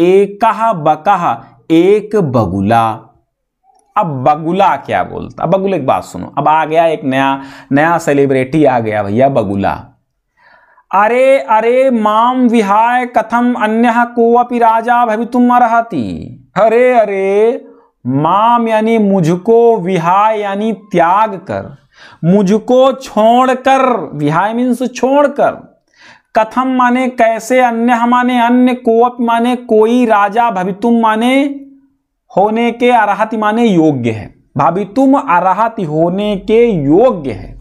एक बकह एक बगुला अब बगुला क्या बोलता अब बगुले एक बात सुनो अब आ गया एक नया नया सेलिब्रिटी आ गया भैया बगुला अरे अरे माम विहाय कथम अन्य को अपी राजा भवि तुम मरहती अरे अरे माम यानी मुझको विहाय यानी त्याग कर मुझको छोड़कर विहाय मीन्स छोड़कर कथम माने कैसे अन्य माने अन्य कोप माने कोई राजा भवितुम माने होने के अराहत माने योग्य है भवितुम अर्हति होने के योग्य है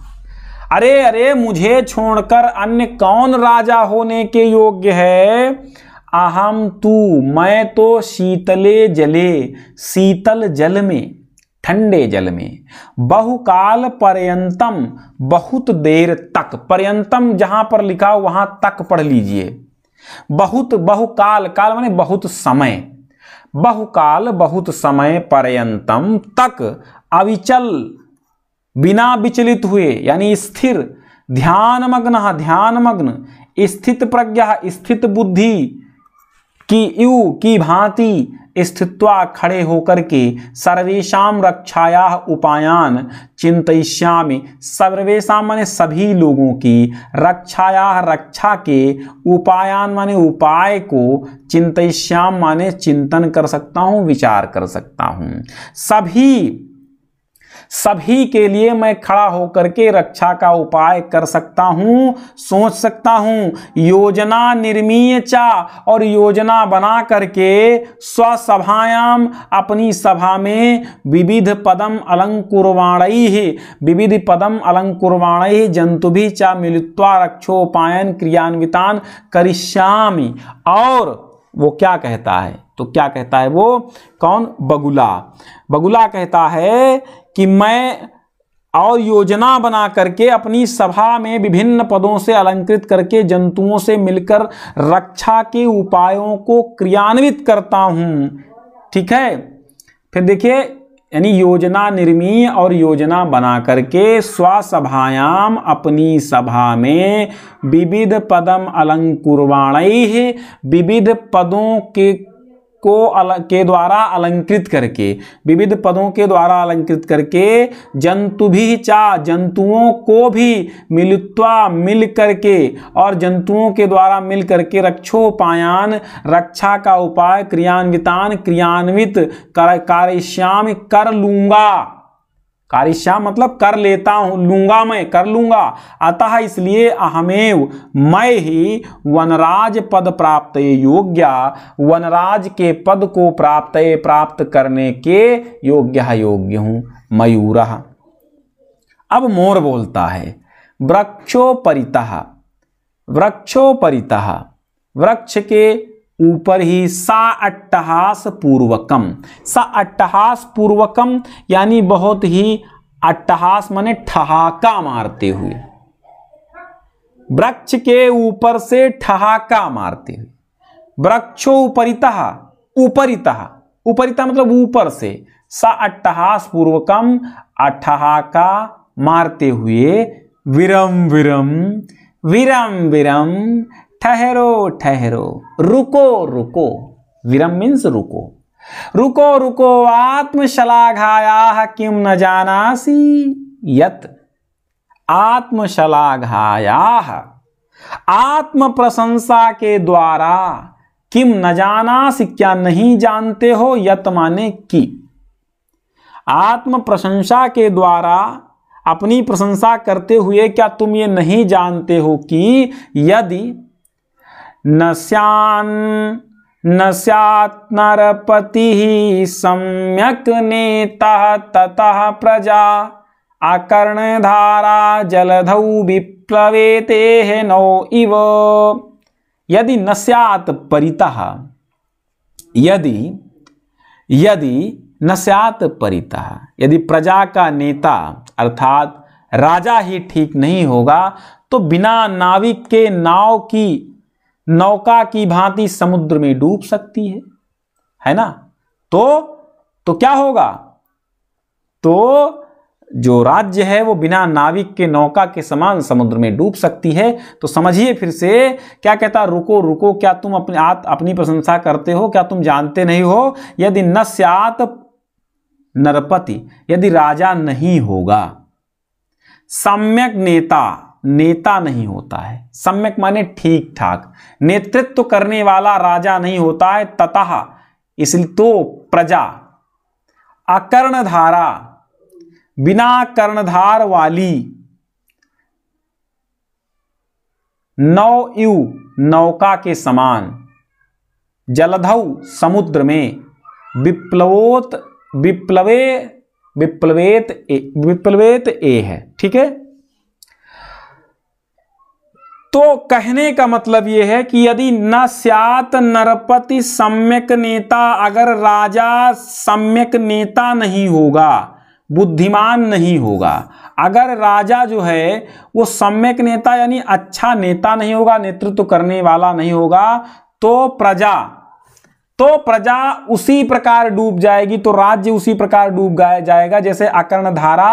अरे अरे मुझे छोड़कर अन्य कौन राजा होने के योग्य है अहम तू मैं तो शीतले जले शीतल जल में ठंडे जल में बहुकाल पर्यंतम बहुत देर तक पर्यंतम जहां पर लिखा हो वहां तक पढ़ लीजिए बहुत बहुकाल काल माने बहुत समय बहुकाल बहुत समय पर्यंतम तक अविचल बिना विचलित हुए यानी स्थिर ध्यानमग्न ध्यानमग्न स्थित प्रज्ञा स्थित बुद्धि की यू की भांति स्थित्वा खड़े होकर के सर्वेशा रक्षाया उपायान चिंतश्यामि सर्वेशा माने सभी लोगों की रक्षाया रक्षा के उपायान माने उपाय को चिंत्याम माने चिंतन कर सकता हूँ विचार कर सकता हूँ सभी सभी के लिए मैं खड़ा होकर के रक्षा का उपाय कर सकता हूँ सोच सकता हूँ योजना निर्मीय चा और योजना बना करके स्वसभायाम अपनी सभा में विविध पदम अलंकुरवाण ही विविध पदम अलंकुरवाण ही जंतु भी चा मिलित्वा रक्षोपायन क्रियान्वितान करिष्यामी और वो क्या कहता है तो क्या कहता है वो कौन बगुला बगुला कहता है कि मैं और योजना बना करके अपनी सभा में विभिन्न पदों से अलंकृत करके जंतुओं से मिलकर रक्षा के उपायों को क्रियान्वित करता हूं ठीक है फिर देखिए यानी योजना निर्मी और योजना बना करके स्वसभायाम अपनी सभा में विविध पदम अलंकुरवाणी विविध पदों के को के द्वारा अलंकृत करके विविध पदों के द्वारा अलंकृत करके जंतु भी चा जंतुओं को भी मिलुत्वा मिल करके और जंतुओं के द्वारा मिल करके रक्षोपायान रक्षा का उपाय क्रियान्वितान क्रियान्वित कर, कार्यश्याम कर लूँगा कारिश्या मतलब कर लेता हूं लूंगा मैं कर लूंगा अतः इसलिए अहमेव मैं ही वनराज पद प्राप्त योग्य वनराज के पद को प्राप्त प्राप्त करने के योग्य योग्य हूं मयूर अब मोर बोलता है वृक्षोपरिता वृक्षोपरिता वृक्ष के ऊपर ही सा अट्टहास पूर्वकम सा अट्टहास पूर्वकम यानी बहुत ही अट्टहास माने ठहाका मारते हुए वृक्ष के ऊपर से ठहाका मारते हुए वृक्षो उपरिता उपरिता उपरिता मतलब ऊपर से सा अट्टहास पूर्वकम अठहाका मारते हुए विरम विरम विरम विरम ठहरो ठहरो रुको रुको विरम मीन्स रुको रुको रुको आत्मशलाघाया किम न जानासी यत आत्मशलाघाया आत्म प्रशंसा के द्वारा किम न जानासी क्या नहीं जानते हो यत माने की आत्म प्रशंसा के द्वारा अपनी प्रशंसा करते हुए क्या तुम ये नहीं जानते हो कि यदि नश्यान न नरपति सम्यक नेता ततः प्रजा आकर्णधारा जलधौ ते नौ इव यदि नश्यात् परिता यदि यदि नश्यात परिता यदि प्रजा का नेता अर्थात राजा ही ठीक नहीं होगा तो बिना नाविक के नाव की नौका की भांति समुद्र में डूब सकती है है ना तो तो क्या होगा तो जो राज्य है वो बिना नाविक के नौका के समान समुद्र में डूब सकती है तो समझिए फिर से क्या कहता रुको रुको क्या तुम अपने आत अपनी प्रशंसा करते हो क्या तुम जानते नहीं हो यदि न सत नरपति यदि राजा नहीं होगा सम्यक नेता नेता नहीं होता है सम्यक माने ठीक ठाक नेतृत्व करने वाला राजा नहीं होता है ततः इसलिए तो प्रजा अकर्णधारा बिना कर्णधार वाली नौ यु नौका के समान जलध समुद्र में विप्लवोत विप्लवे विप्लवेत ए विप्लवेत ए है ठीक है तो कहने का मतलब यह है कि यदि न सत नरपति सम्यक नेता अगर राजा सम्यक नेता नहीं होगा बुद्धिमान नहीं होगा अगर राजा जो है वो सम्यक नेता यानी अच्छा नेता नहीं होगा नेतृत्व करने वाला नहीं होगा तो प्रजा तो प्रजा उसी प्रकार डूब जाएगी तो राज्य उसी प्रकार डूब जाएगा जैसे अकर्णधारा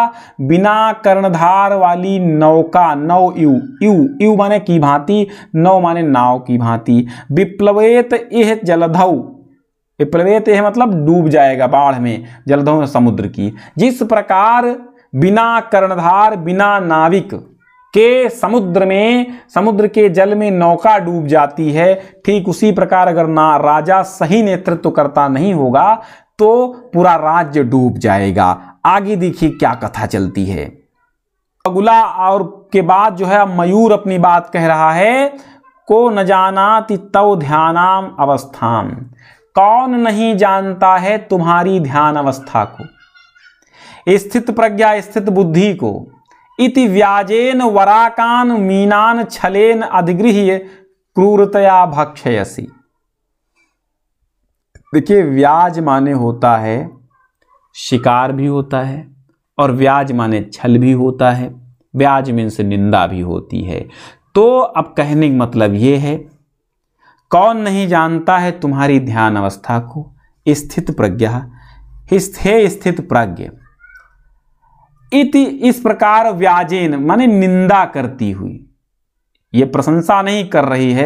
बिना कर्णधार वाली नौका नौ यू यू यू माने की भांति नौ माने नाव की भांति विप्लवेत यह जलधऊ विप्लवेत यह मतलब डूब जाएगा बाढ़ में जलधौ समुद्र की जिस प्रकार बिना कर्णधार बिना नाविक के समुद्र में समुद्र के जल में नौका डूब जाती है ठीक उसी प्रकार अगर ना राजा सही नेतृत्व करता नहीं होगा तो पूरा राज्य डूब जाएगा आगे देखिए क्या कथा चलती है अगुला और के बाद जो है मयूर अपनी बात कह रहा है को न जाना तव ध्यानाम अवस्थाम कौन नहीं जानता है तुम्हारी ध्यान अवस्था को स्थित प्रज्ञा स्थित बुद्धि को इति व्याजेन वराकान मीनान छलेन अधिगृह्य क्रूरतया भक्षयसी देखिए व्याज माने होता है शिकार भी होता है और व्याज माने छल भी होता है व्याज से निंदा भी होती है तो अब कहने का मतलब ये है कौन नहीं जानता है तुम्हारी ध्यान अवस्था को स्थित प्रज्ञा स्थे स्थित प्रज्ञा इति इस प्रकार व्याजेन माने निंदा करती हुई ये प्रशंसा नहीं कर रही है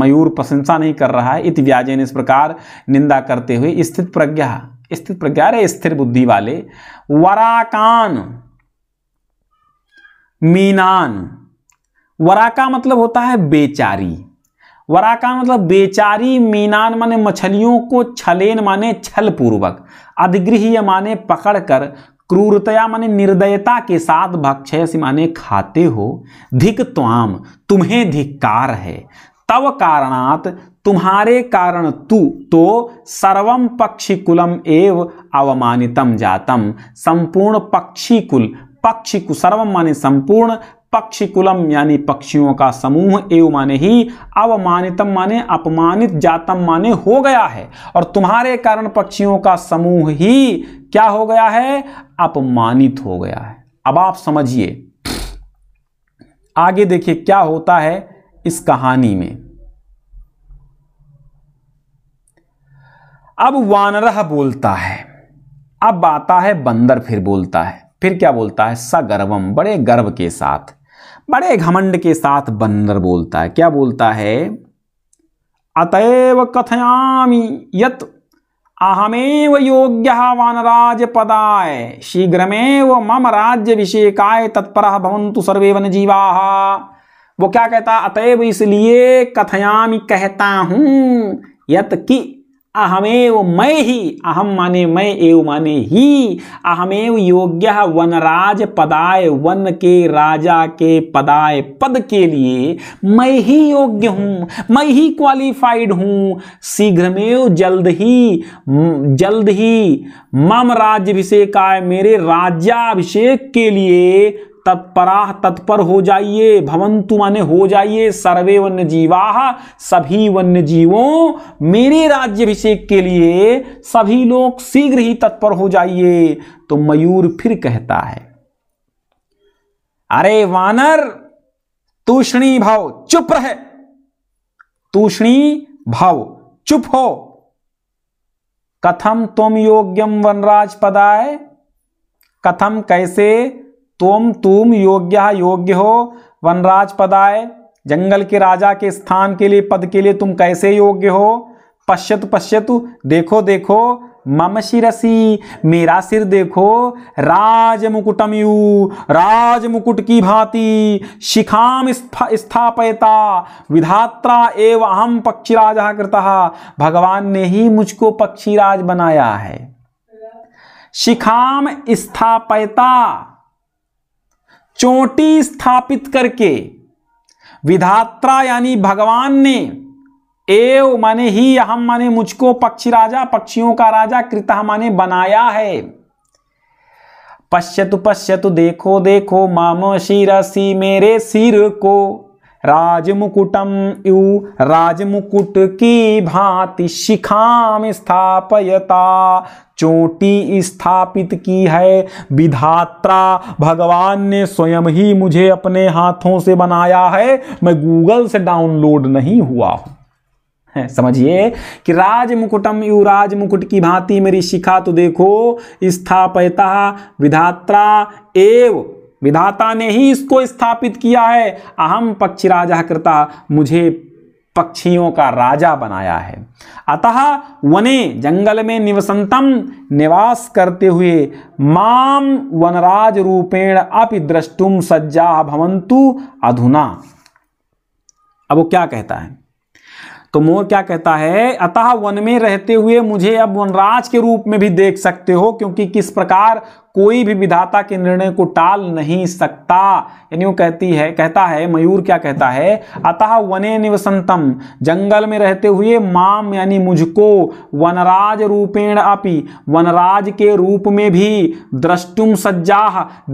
मयूर प्रशंसा नहीं कर रहा है इति व्याजेन इस प्रकार निंदा करते हुए स्थित प्रज्ञा स्थित प्रज्ञा रे स्थिर बुद्धि वाले वराकान मीनान वराका मतलब होता है बेचारी वराका मतलब बेचारी मीनान माने मछलियों को छलेन माने छल पूर्वक अधिगृह माने पकड़कर क्रूरतया माने निर्दयता के साथ भक्षयसी माने खाते हो धिक त्वाम तुम्हें धिक्कार है तव कारणात तुम्हारे कारण तू तो सर्वम कुलम एव अवमानितम जातम संपूर्ण कुल पक्षी कुल सर्वम माने संपूर्ण पक्षिकुलम यानी पक्षियों का समूह एव माने ही अवमानितम माने अपमानित जातम माने हो गया है और तुम्हारे कारण पक्षियों का समूह ही क्या हो गया है अपमानित हो गया है अब आप समझिए आगे देखिए क्या होता है इस कहानी में अब वानरह बोलता है अब आता है बंदर फिर बोलता है फिर क्या बोलता है सगर्वम बड़े गर्व के साथ बड़े घमंड के साथ बंदर बोलता है क्या बोलता है अतएव कथयामी यत अहमेव योग्य वनराज पदाय शीघ्रमेव मम अभिषेकाय तत्पर भवंतु सर्वे वन जीवा वो क्या कहता अतएव इसलिए कथयामी कहता हूं यत कि अहमेव मैं ही अहम माने मैं एव माने ही अहमेव योग्य वनराज पदाय वन के राजा के पदाय पद के लिए मैं ही योग्य हूँ मैं ही क्वालिफाइड हूँ शीघ्रमेव जल्द ही जल्द ही मम राज्यभिषेकाय मेरे राज्याभिषेक के लिए तत्पराह तत्पर हो जाइए भवंतु माने हो जाइए सर्वे वन्य जीवा सभी वन्य जीवों मेरे राज्यभिषेक के लिए सभी लोग शीघ्र ही तत्पर हो जाइए तो मयूर फिर कहता है अरे वानर तूषणी भाव चुप रहे तूषणी भाव चुप हो कथम तुम योग्यम वनराज पदाय कथम कैसे तुम तुम योग्य योग्य हो वनराज पदाय जंगल के राजा के स्थान के लिए पद के लिए तुम कैसे योग्य हो पश्यतु पश्यतु देखो देखो मम शिरसी मेरा सिर देखो राज मुकुटमयू राज मुकुट की भांति शिखाम स्थापयता विधात्रा एव अहम पक्षीराज कृतः भगवान ने ही मुझको पक्षीराज बनाया है शिखाम स्थापयता चोटी स्थापित करके विधात्रा यानी भगवान ने एव माने ही हम माने मुझको पक्षी राजा पक्षियों का राजा कृता माने बनाया है पश्यतु पश्यतु देखो देखो माम शिरसी मेरे सिर को राजमुकुटम यू राजमुकुट की भांति शिखाम स्थापयता चोटी स्थापित की है विधात्रा भगवान ने स्वयं ही मुझे अपने हाथों से बनाया है मैं गूगल से डाउनलोड नहीं हुआ हूं समझिए कि राज मुकुटम राज मुकुट की भांति मेरी शिखा तो देखो स्थापयता विधात्रा एव विधाता ने ही इसको स्थापित किया है अहम पक्षी राजा कृता मुझे पक्षियों का राजा बनाया है अतः वने जंगल में निवसंतम निवास करते हुए माम वनराज रूपेण अपि द्रष्टुम सज्जा भवंतु अधुना अब वो क्या कहता है तो मोर क्या कहता है अतः वन में रहते हुए मुझे अब वनराज के रूप में भी देख सकते हो क्योंकि किस प्रकार कोई भी विधाता के निर्णय को टाल नहीं सकता यानी वो कहती है कहता है मयूर क्या कहता है अतः वने निवसंतम जंगल में रहते हुए माम यानी मुझको वनराज रूपेण अपि वनराज के रूप में भी द्रष्टुम सज्जा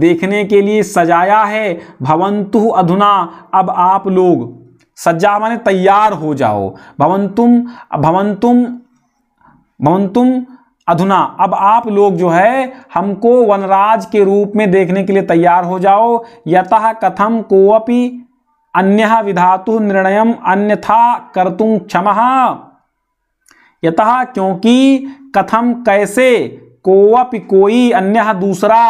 देखने के लिए सजाया है भवंतु अधुना अब आप लोग सज्जा माने तैयार हो जाओ भवंतुम भवंतुम भवंतुम अधुना अब आप लोग जो है हमको वनराज के रूप में देखने के लिए तैयार हो जाओ यतः कथम कोअपि अन्य विधातु निर्णय अन्यथा कर्तुम क्षम यतः क्योंकि कथम कैसे कोई अन्य दूसरा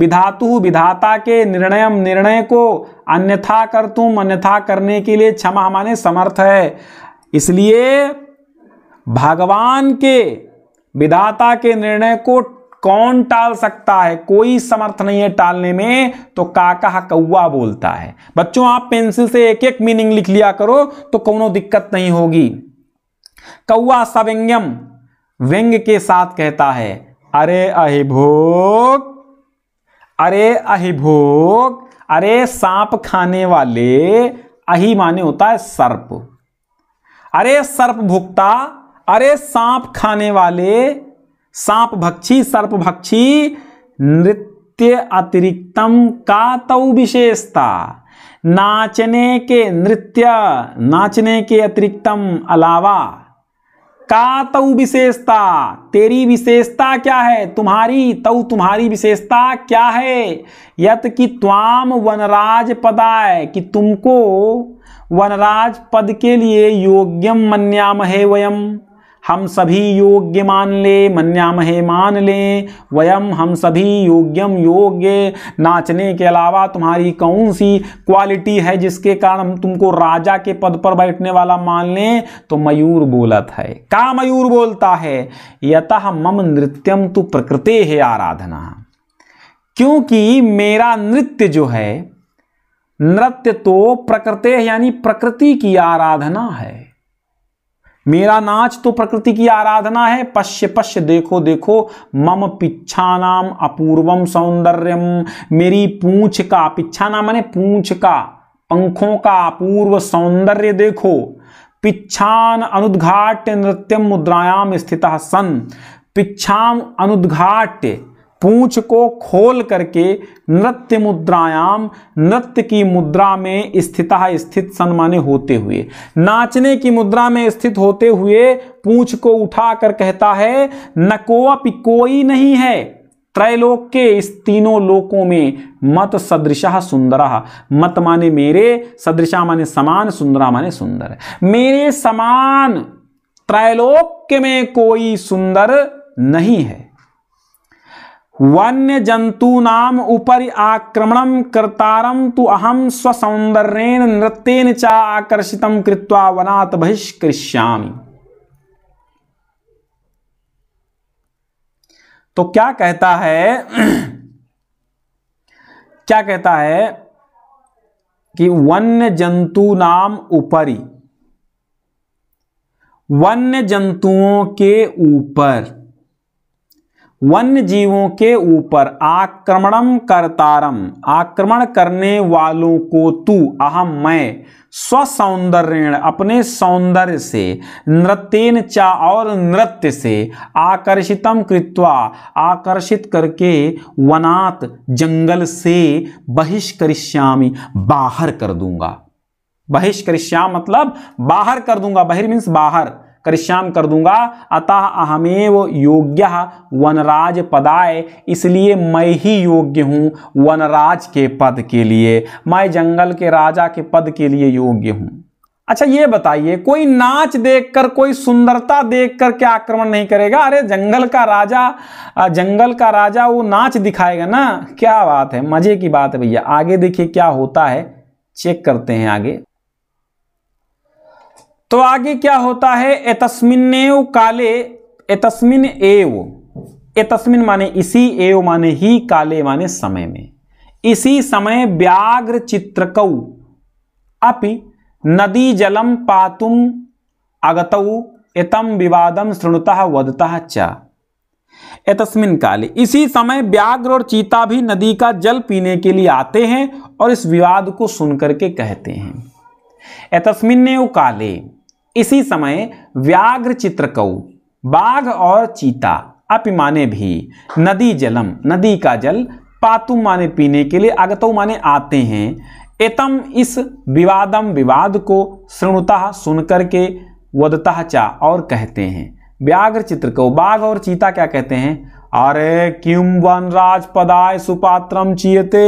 विधातु विधाता के निर्णय निर्णय को अन्यथा कर तुम अन्यथा करने के लिए क्षमा हमारे समर्थ है इसलिए भगवान के विधाता के निर्णय को कौन टाल सकता है कोई समर्थ नहीं है टालने में तो काका कौआ बोलता है बच्चों आप पेंसिल से एक एक मीनिंग लिख लिया करो तो कोनो दिक्कत नहीं होगी कौआ सव्यंग्यम व्यंग के साथ कहता है अरे अहिभोग अरे अहिभोग अरे सांप खाने वाले अहि माने होता है सर्प अरे सर्प भुक्ता अरे सांप खाने वाले सांप भक्षी सर्प भक्षी नृत्य अतिरिक्तम का तौ विशेषता नाचने के नृत्य नाचने के अतिरिक्तम अलावा का तऊ विशेषता तेरी विशेषता क्या है तुम्हारी तऊ तुम्हारी विशेषता क्या है यत कि त्वाम वनराज पदाय कि तुमको वनराज पद के लिए योग्यम है वयम हम सभी योग्य मान ले मन्यामहे मान लें वयम हम सभी योग्यम योग्य नाचने के अलावा तुम्हारी कौन सी क्वालिटी है जिसके कारण हम तुमको राजा के पद पर बैठने वाला मान लें तो मयूर बोलत है का मयूर बोलता है यतः मम नृत्यम तु प्रकृते है आराधना क्योंकि मेरा नृत्य जो है नृत्य तो प्रकृते यानी प्रकृति की आराधना है मेरा नाच तो प्रकृति की आराधना है पश्य पश्य देखो देखो मम पिछा नाम अपूर्वम सौंदर्यम मेरी पूछ का पिछा नाम मैंने पूछ का पंखों का अपूर्व सौंदर्य देखो पिछान अनुद्घाट्य नृत्यम मुद्रायाम स्थित सन पिछाम अनुद्घाट्य पूंछ को खोल करके नृत्य मुद्रायाम नृत्य की मुद्रा में स्थित स्थित सन्माने होते हुए नाचने की मुद्रा में स्थित होते हुए पूंछ को उठाकर कहता है नकोअप कोई नहीं है त्रैलोक के इस तीनों लोकों में मत सदृशा सुंदरा मत माने मेरे सदृशा माने समान सुंदरा माने सुंदर मेरे समान त्रैलोक में कोई सुंदर नहीं है वन्य जंतूनाम उपरि आक्रमण करतारम तु अहम स्वसौन्दर्येण नृत्यन च आकर्षित कृत्वा वनात बहिष्कृष्यामि तो क्या कहता है क्या कहता है कि वन्य जंतु नाम उपरि वन्य जंतुओं के ऊपर वन्य जीवों के ऊपर आक्रमणम करतारम आक्रमण करने वालों को तू अहम मैं स्वसौंदर्यण अपने सौंदर्य से नृत्यन चा और नृत्य से आकर्षितम कृत्वा आकर्षित करके वनात जंगल से बहिष्करिष्यामी बाहर कर दूंगा बहिष्करिष्या मतलब बाहर कर दूंगा बहिर मीन्स बाहर करिश्याम कर दूंगा अतः अहमेव योग्य वनराज पदाय इसलिए मैं ही योग्य हूँ वनराज के पद के लिए मैं जंगल के राजा के पद के लिए योग्य हूँ अच्छा ये बताइए कोई नाच देखकर कोई सुंदरता देखकर क्या आक्रमण नहीं करेगा अरे जंगल का राजा जंगल का राजा वो नाच दिखाएगा ना क्या बात है मजे की बात है भैया आगे देखिए क्या होता है चेक करते हैं आगे तो आगे क्या होता है एतस्मिन काले एतस्मिन एव एतस्मिन माने इसी एव माने ही काले माने समय में इसी समय व्याघ्र चित्रक अपि नदी जलम पातुम आगत एतम विवादम श्रृणुतः वदतः च एतस्मिन काले इसी समय व्याघ्र और चीता भी नदी का जल पीने के लिए आते हैं और इस विवाद को सुनकर के कहते हैं एतस्मिन काले इसी समय व्याघ्र चित्रकऊ बाघ और चीता अपिमाने भी नदी जलम नदी का जल पातु माने पीने के लिए आगतो माने आते हैं एतम इस विवादम विवाद को श्रृणुता सुनकर के वदता चा और कहते हैं व्याघ्र चित्र को बाघ और चीता क्या कहते हैं अरे किम वन राजपदाय सुपात्रम चियते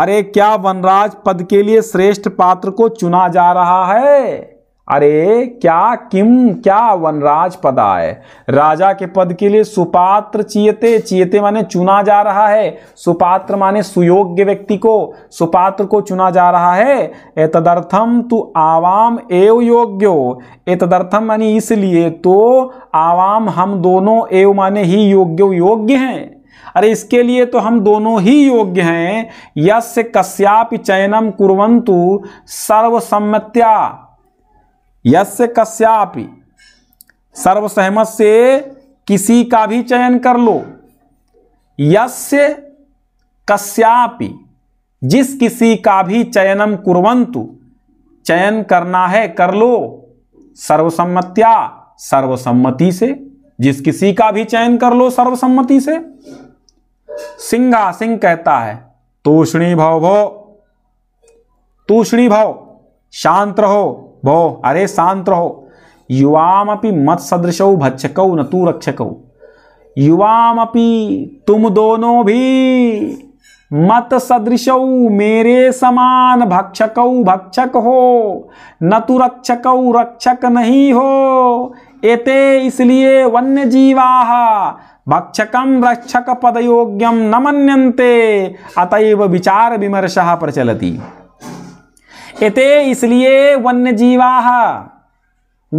अरे क्या वनराज पद के लिए श्रेष्ठ पात्र को चुना जा रहा है अरे क्या किम क्या वनराज पद आए राजा के पद के लिए सुपात्र चियते चियते माने चुना जा रहा है सुपात्र माने सुयोग्य व्यक्ति को सुपात्र को चुना जा रहा है एतदर्थम तु आवाम एव योग्यो एतदर्थम माने इसलिए तो आवाम हम दोनों एव माने ही योग्य योग्य हैं अरे इसके लिए तो हम दोनों ही योग्य हैं यस कश्याप चयनम कुरवंतु सर्वसम्मत्या यस कश्यापि सर्वसहमत से किसी का भी चयन कर लो यस कश्यापि जिस किसी का भी चयनम कुरवंतु चयन करना है कर लो सर्वसम्मत्या सर्वसम्मति से जिस किसी का भी चयन कर लो सर्वसम्मति से सिंगा सिंह कहता है तूषणी भव भो तूषणी भव शांत रहो भो अरे शांत रहो अपनी मत सदृश भक्षकौ न तू युवाम अपी तुम दोनों भी मत सदृश मेरे समान भक्षक भक्षक हो न तू रक्षक रक्षक नहीं हो एते इसलिए वन्य जीवा भक्षकम रक्षक पदयोग्यम न मनते अतएव विचार विमर्श प्रचलती इते इसलिए वन्य जीवा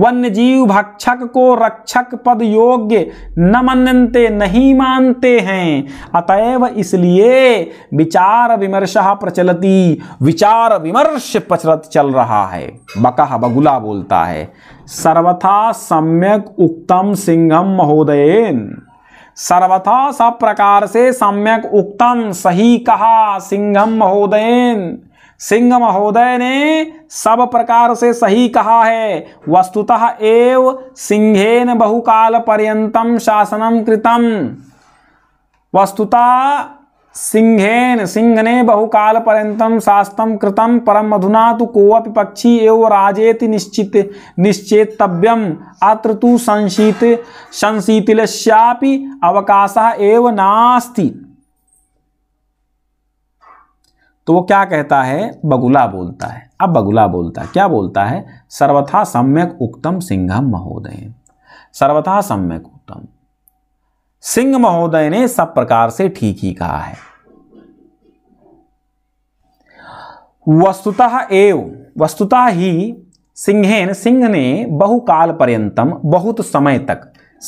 वन्य जीव भक्षक को रक्षक पद योग्य न मनते नहीं मानते हैं अतएव इसलिए विचार विमर्श प्रचलती विचार विमर्श प्रचलत चल रहा है बकह बगुला बोलता है सर्वथा सम्यक उक्तम सिंहम महोदयन सर्वथा सब प्रकार से सम्यक उक्तम सही कहा सिंघम महोदय सिंह महोदय ने सब प्रकार से सही कहा है वस्तुतः एव सिंहेन बहुकाल पर्यंतम शासनम कृतम वस्तुतः सिंहेन सिंह ने बहुकाल पर्यतम शास्त्र कृतम परम मधुना तो कोप पक्षी एव राजेत निश्चित निश्चेतव्यम अत्र तो संशीत संशीतिल अवकाश एव नास्ति तो वो क्या कहता है बगुला बोलता है अब बगुला बोलता है क्या बोलता है सर्वथा सम्यक उक्तम सिंहम महोदय सर्वथा सम्यक उत्तम सिंह महोदय ने सब प्रकार से ठीक ही कहा है वस्तुतः एव वस्तुतः ही सिंहेन सिंह ने बहुकाल पर्यंतम बहुत समय तक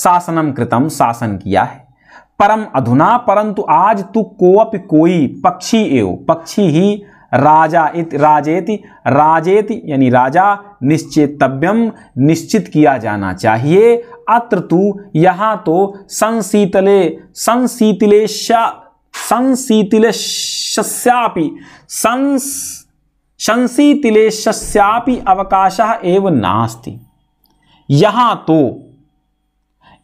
शासनम कृतम शासन किया है परम अधुना परंतु आज तु कोई पक्षी एव पक्षी ही राजा इत राजेति राजेति यानी राजा निश्चेतव्यम निश्चित किया जाना चाहिए अत्र तु यहाँ तो संशीतले संशीतले संशीतिलेश्यापि संस अवकाश एव नास्ति यहाँ तो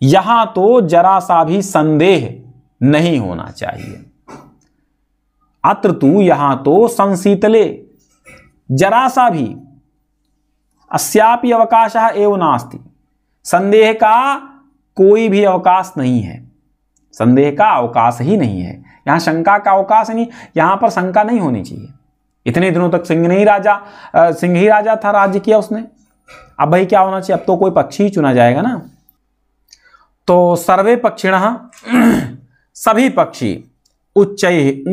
यहाँ तो जरा सा भी संदेह नहीं होना चाहिए अत्र तू यहां तो संशीतले जरा सा भी अस्यापी अवकाश एवं नास्ति संदेह का कोई भी अवकाश नहीं है संदेह का अवकाश ही नहीं है यहाँ शंका का अवकाश नहीं यहाँ पर शंका नहीं होनी चाहिए इतने दिनों तक सिंह नहीं राजा सिंह ही राजा था राज्य किया उसने अब भाई क्या होना चाहिए अब तो कोई पक्षी ही चुना जाएगा ना तो सर्वे पक्षिण सभी पक्षी उच्च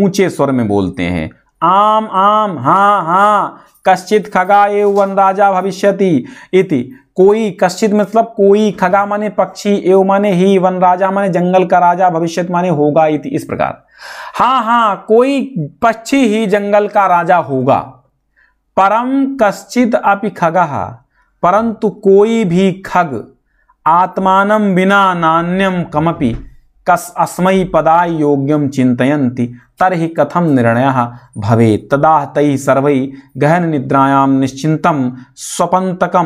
ऊंचे स्वर में बोलते हैं आम आम हा हा कश्चित खगा एवं वन राजा भविष्यति इति कोई कश्चित मतलब कोई खगा माने पक्षी एवं माने ही वन राजा माने जंगल का राजा भविष्य माने होगा इति इस प्रकार हा हा कोई पक्षी ही जंगल का राजा होगा परम कश्चित अपि खग परंतु कोई भी खग आत्मानम बिना नान्यम कमपि कस अस्मयी पदा योग्यम चिंतयंती तरह कथम निर्णय भवे तदा तई सर्व गहन निद्रायाम निश्चित स्वपंतक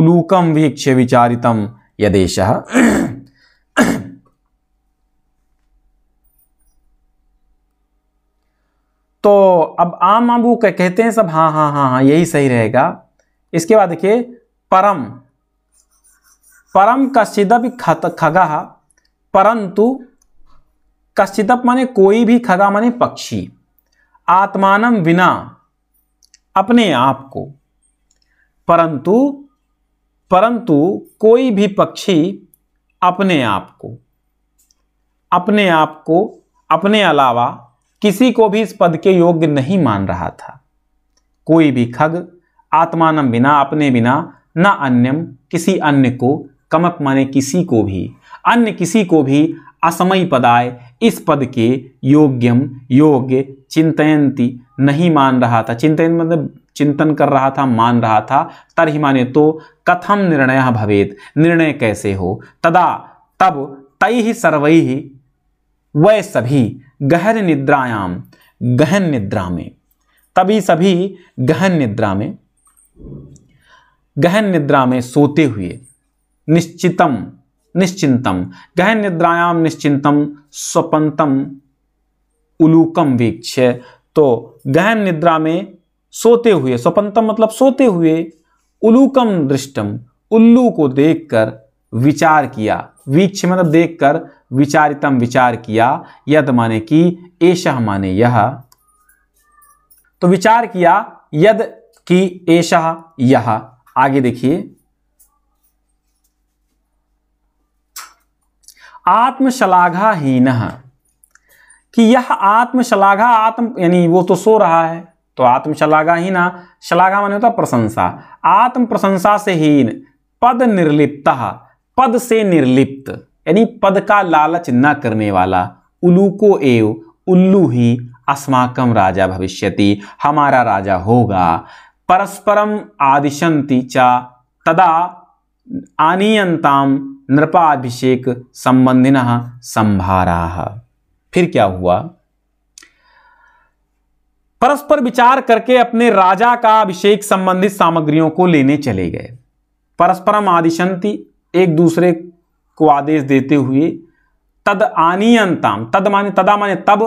उलूकम वीक्ष्य विचारित यदेश तो अब आम अब कह, कहते हैं सब हाँ हाँ हाँ हाँ यही सही रहेगा इसके बाद देखिए परम परम खत खगा परंतु कश्चितप माने कोई भी खगा माने पक्षी आत्मानम बिना अपने आप को परंतु परंतु कोई भी पक्षी अपने आप को अपने आप को अपने अलावा किसी को भी इस पद के योग्य नहीं मान रहा था कोई भी खग आत्मानम बिना अपने बिना न अन्यम किसी अन्य को कमक माने किसी को भी अन्य किसी को भी असमय पदाय इस पद के योग्यम योग्य चिंतयंती नहीं मान रहा था चिंतन मतलब चिंतन कर रहा था मान रहा था तरह माने तो कथम निर्णय भवेत निर्णय कैसे हो तदा तब तय ही सर्वै ही वह सभी गहन निद्रायाम गहन निद्रा में तभी सभी गहन निद्रा में गहन निद्रा में सोते हुए निश्चितम निश्चिंतम गहन निद्रायाम निश्चिंतम स्वपंतम उलूकम वीक्ष तो गहन निद्रा में सोते हुए स्वपंतम मतलब सोते हुए उलूकम दृष्टम उल्लू को देखकर विचार किया वीक्ष मतलब देखकर विचारितम विचार किया यद माने कि ऐसा माने यह तो विचार किया यद कि ऐसा यह आगे देखिए आत्मशलाघाहीन कि यह आत्मशलाघा आत्म यानी वो तो सो रहा है तो आत्मशलाघाहीन शलाघा माने होता प्रशंसा आत्म प्रशंसा से हीन पद निर्लिप्त पद से निर्लिप्त यानी पद का लालच न करने वाला उल्लू को एव उल्लू ही अस्माकम राजा भविष्यति हमारा राजा होगा परस्परम आदिशंति चा तदा आनीयंताम नृपाभिषेक संबंधिन संभारा फिर क्या हुआ परस्पर विचार करके अपने राजा का अभिषेक संबंधित सामग्रियों को लेने चले गए परस्परम आदिशंति एक दूसरे को आदेश देते हुए तद आनीयंताम तद माने तदा माने तब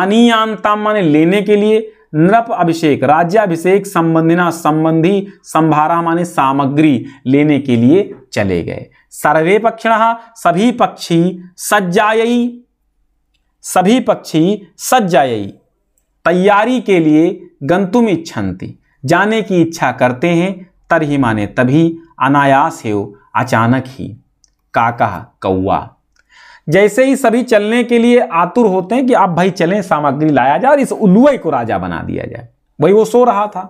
आनीयांताम माने लेने के लिए नृप अभिषेक राज्याभिषेक संबंधिना संबंधी संभारा माने सामग्री लेने के लिए चले गए सर्वे पक्षिण सभी पक्षी सज्जायी सभी पक्षी सज्जायी तैयारी के लिए गंतुम इच्छन्ति जाने की इच्छा करते हैं तरही माने तभी अनायास हो अचानक ही काका कौआ जैसे ही सभी चलने के लिए आतुर होते हैं कि आप भाई चलें सामग्री लाया जाए और इस उल्लुए को राजा बना दिया जाए भाई वो सो रहा था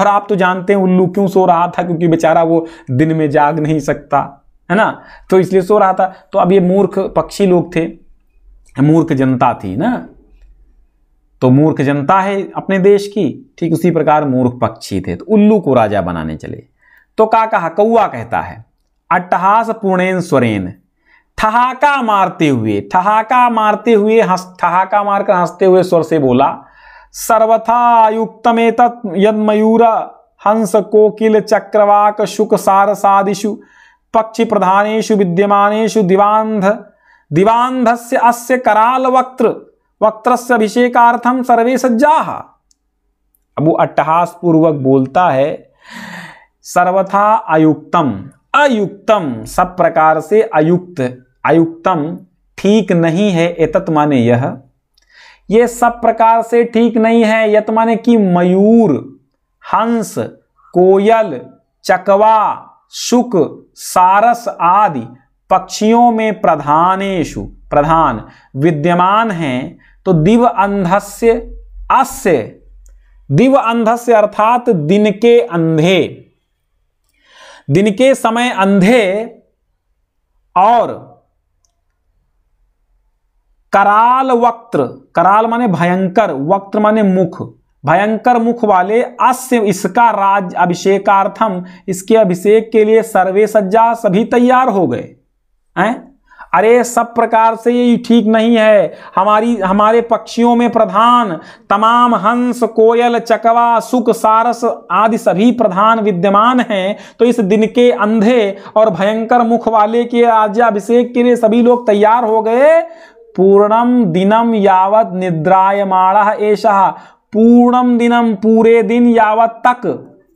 और आप तो जानते हैं उल्लू क्यों सो रहा था क्योंकि बेचारा वो दिन में जाग नहीं सकता है ना तो इसलिए सो रहा था तो अब ये मूर्ख पक्षी लोग थे मूर्ख जनता थी ना तो मूर्ख जनता है अपने देश की ठीक उसी प्रकार मूर्ख पक्षी थे तो उल्लू को राजा बनाने चले तो का कहा कौआ कहता है अट्टहास पूर्णेन स्वरेन ठहाका मारते हुए ठहाका मारते हुए हंस ठहाका मारकर हंसते हुए स्वर से बोला सर्वथा युक्तमेत यद मयूर हंस कोकिल चक्रवाक शुक सारसादिषु पक्षी प्रधानेशु विद्यमानेशु दिवांध दिवांधस्य अस्य कराल वक्त्र वक्त्रस्य अभिषेकार्थम सर्वे सज्जा अब वो अट्टहास पूर्वक बोलता है सर्वथा अयुक्तम अयुक्तम सब प्रकार से अयुक्त अयुक्तम ठीक नहीं है एतत माने यह ये सब प्रकार से ठीक नहीं है यत माने कि मयूर हंस कोयल चकवा शुक सारस आदि पक्षियों में प्रधानेशु प्रधान विद्यमान हैं तो दिव अंधस्य अस्य दिव अंधस्य अर्थात दिन के अंधे दिन के समय अंधे और कराल वक्त कराल माने भयंकर वक्त माने मुख भयंकर मुख वाले अस्य इसका राज अभिषेकार्थम इसके अभिषेक के लिए सर्वे सज्जा सभी तैयार हो गए हैं अरे सब प्रकार से ये ठीक नहीं है हमारी हमारे पक्षियों में प्रधान तमाम हंस कोयल चकवा सुख सारस आदि सभी प्रधान विद्यमान हैं तो इस दिन के अंधे और भयंकर मुख वाले के राज्याभिषेक के लिए सभी लोग तैयार हो गए पूर्णम दिनम यावत निद्रायमाण एशा पूर्णम दिनम पूरे दिन यावत तक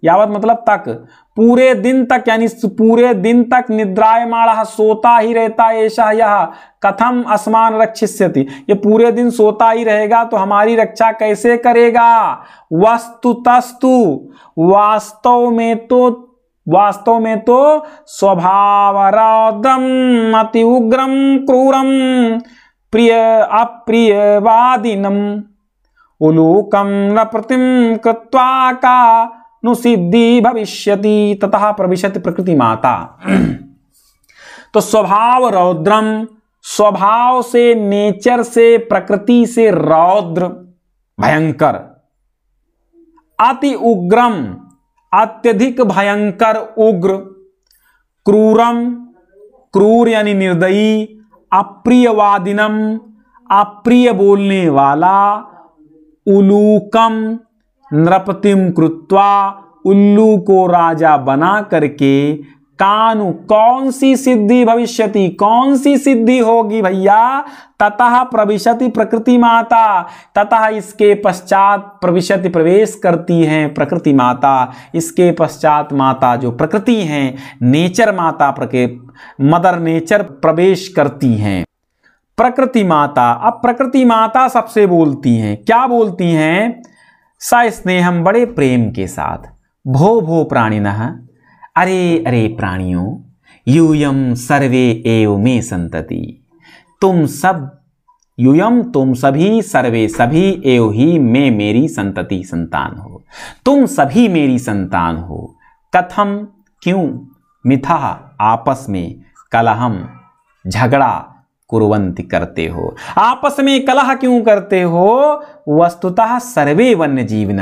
यावत मतलब तक पूरे दिन तक यानी पूरे दिन तक निद्रायमाण सोता ही रहता है ऐसा यह कथम असमान रक्षिष्यति ये पूरे दिन सोता ही रहेगा तो हमारी रक्षा कैसे करेगा वस्तु तस्तु वास्तव में तो वास्तव में तो स्वभाव अति उग्रम क्रूरम प्रिय अप्रिय वादिनम उलूकम न प्रतिम कृत्वा का नु सिद्धि भविष्य तथा प्रविशति प्रकृति माता तो स्वभाव रौद्रम स्वभाव से नेचर से प्रकृति से रौद्र भयंकर अति उग्रम अत्यधिक भयंकर उग्र क्रूरम क्रूर यानी निर्दयी अप्रियवादिनम अप्रिय बोलने वाला उलूकम नृपतिम कृत्वा उल्लू को राजा बना करके कानु कौन सी सिद्धि भविष्यति कौन सी सिद्धि होगी भैया ततः प्रविशति प्रकृति माता ततः इसके पश्चात प्रविशति प्रवेश करती हैं प्रकृति माता इसके पश्चात माता जो प्रकृति हैं नेचर माता प्रके मदर नेचर प्रवेश करती हैं प्रकृति माता अब प्रकृति माता सबसे बोलती हैं क्या बोलती हैं सा स्नेहम बड़े प्रेम के साथ भो भो प्राणिन अरे अरे प्राणियों यूयम सर्वे एव मे संतति तुम सब यूयम तुम सभी सर्वे सभी एव ही मे मेरी संतति संतान हो तुम सभी मेरी संतान हो कथम क्यों मिथा आपस में कलहम झगड़ा कुरवंति करते हो आपस में कलह क्यों करते हो वस्तुतः सर्वे वन्य जीवन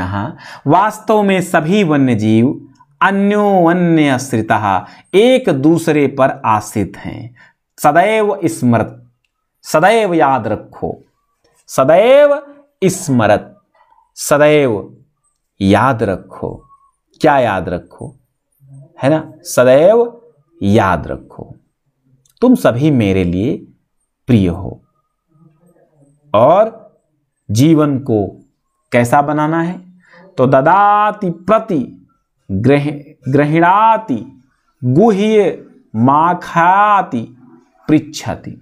वास्तव में सभी वन्य जीव अन्योन्य आश्रिता एक दूसरे पर आश्रित हैं सदैव स्मृत सदैव याद रखो सदैव स्मृत सदैव याद रखो क्या याद रखो है ना सदैव याद रखो तुम सभी मेरे लिए प्रिय हो और जीवन को कैसा बनाना है तो ददाति प्रति ग्रह ग्रहणाति माखाति पृछति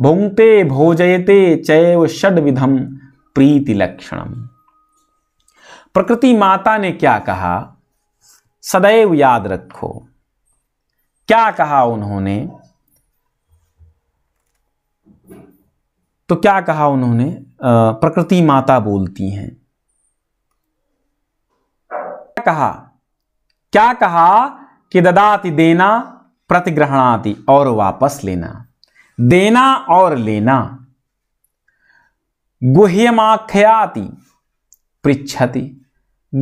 भुंगते भोजयते चैव षड विधम प्रीति लक्षणम प्रकृति माता ने क्या कहा सदैव याद रखो क्या कहा उन्होंने तो क्या कहा उन्होंने प्रकृति माता बोलती हैं क्या कहा क्या कहा कि ददाति देना प्रतिग्रहणाति और वापस लेना देना और लेना गुह्यमाख्याति पृछति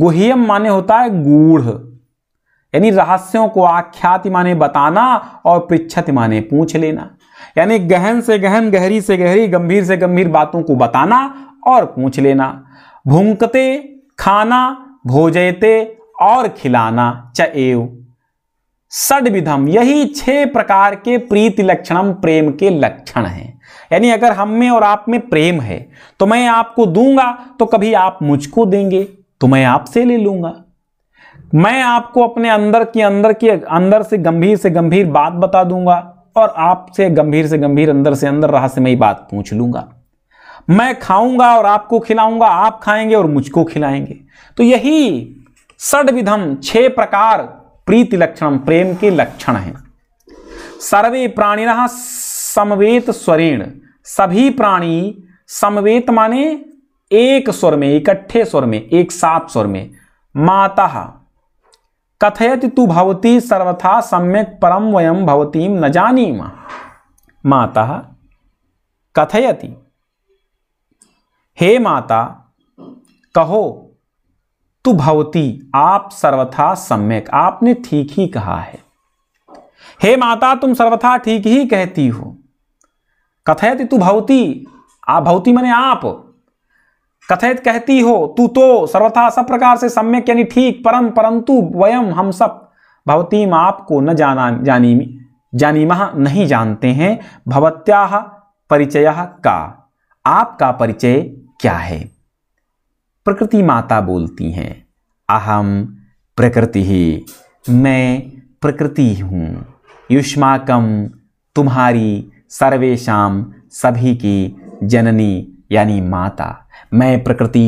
गुह्यम माने होता है गूढ़ यानी रहस्यों को आख्याति माने बताना और पृछति माने पूछ लेना यानी गहन से गहन गहरी से गहरी गंभीर से गंभीर बातों को बताना और पूछ लेना भूंकते खाना भोजयते और खिलाना चएव सडविधम यही छह प्रकार के प्रीति लक्षणम प्रेम के लक्षण हैं यानी अगर हम में और आप में प्रेम है तो मैं आपको दूंगा तो कभी आप मुझको देंगे तो मैं आपसे ले लूंगा मैं आपको अपने अंदर के अंदर की अंदर से गंभीर से गंभीर बात बता दूंगा और आपसे गंभीर से गंभीर अंदर से अंदर मैं बात पूछ लूंगा मैं खाऊंगा और आपको खिलाऊंगा आप खाएंगे और मुझको खिलाएंगे तो यही षड विधम छह प्रकार प्रीति लक्षण प्रेम के लक्षण हैं सर्वे रहा समवेत स्वरेण सभी प्राणी समवेत माने एक स्वर में इकट्ठे स्वर में एक साथ स्वर में माता कथयति तू भवती सर्वथा सम्यक परम वयम भवती न जानीम माता कथयति हे माता कहो तू भवती आप सर्वथा सम्यक आपने ठीक ही कहा है हे माता तुम सर्वथा ठीक ही कहती हो कथयति तू भवती आप भवती मैंने आप कथित कहती हो तू तो सर्वथा सब प्रकार से सम्यक यानी ठीक परम परंतु वयम हम सब भवतीम आपको न जाना जानी जानी नहीं जानते हैं भवत्या परिचय का आपका परिचय क्या है प्रकृति माता बोलती हैं अहम प्रकृति ही मैं प्रकृति हूँ युष्माकम तुम्हारी सर्वेशम सभी की जननी यानी माता मैं प्रकृति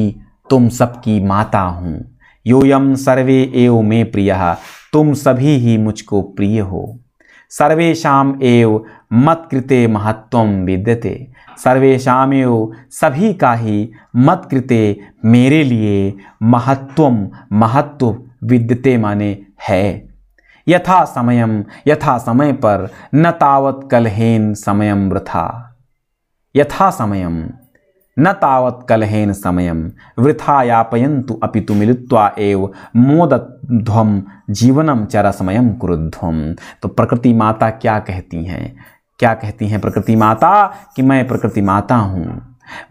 तुम सबकी माता हूँ योयम सर्वे एव मे प्रिय तुम सभी ही मुझको प्रिय हो सर्वेशा एव मत कृते महत्व विद्यते सर्वेशा एव सभी का ही मत कृते मेरे लिए महत्व महत्व विद्यते माने है यथा समयम यथा समय पर न तावत कलहेन समयम वृथा यथा समयम न तावत् कलहेन समयं वृथा यापयन्तु अपि तु मिलित्वा एव मोदध्वम जीवनम चरसमयम क्रुध्वम तो प्रकृति माता क्या कहती हैं क्या कहती हैं प्रकृति माता कि मैं प्रकृति माता हूँ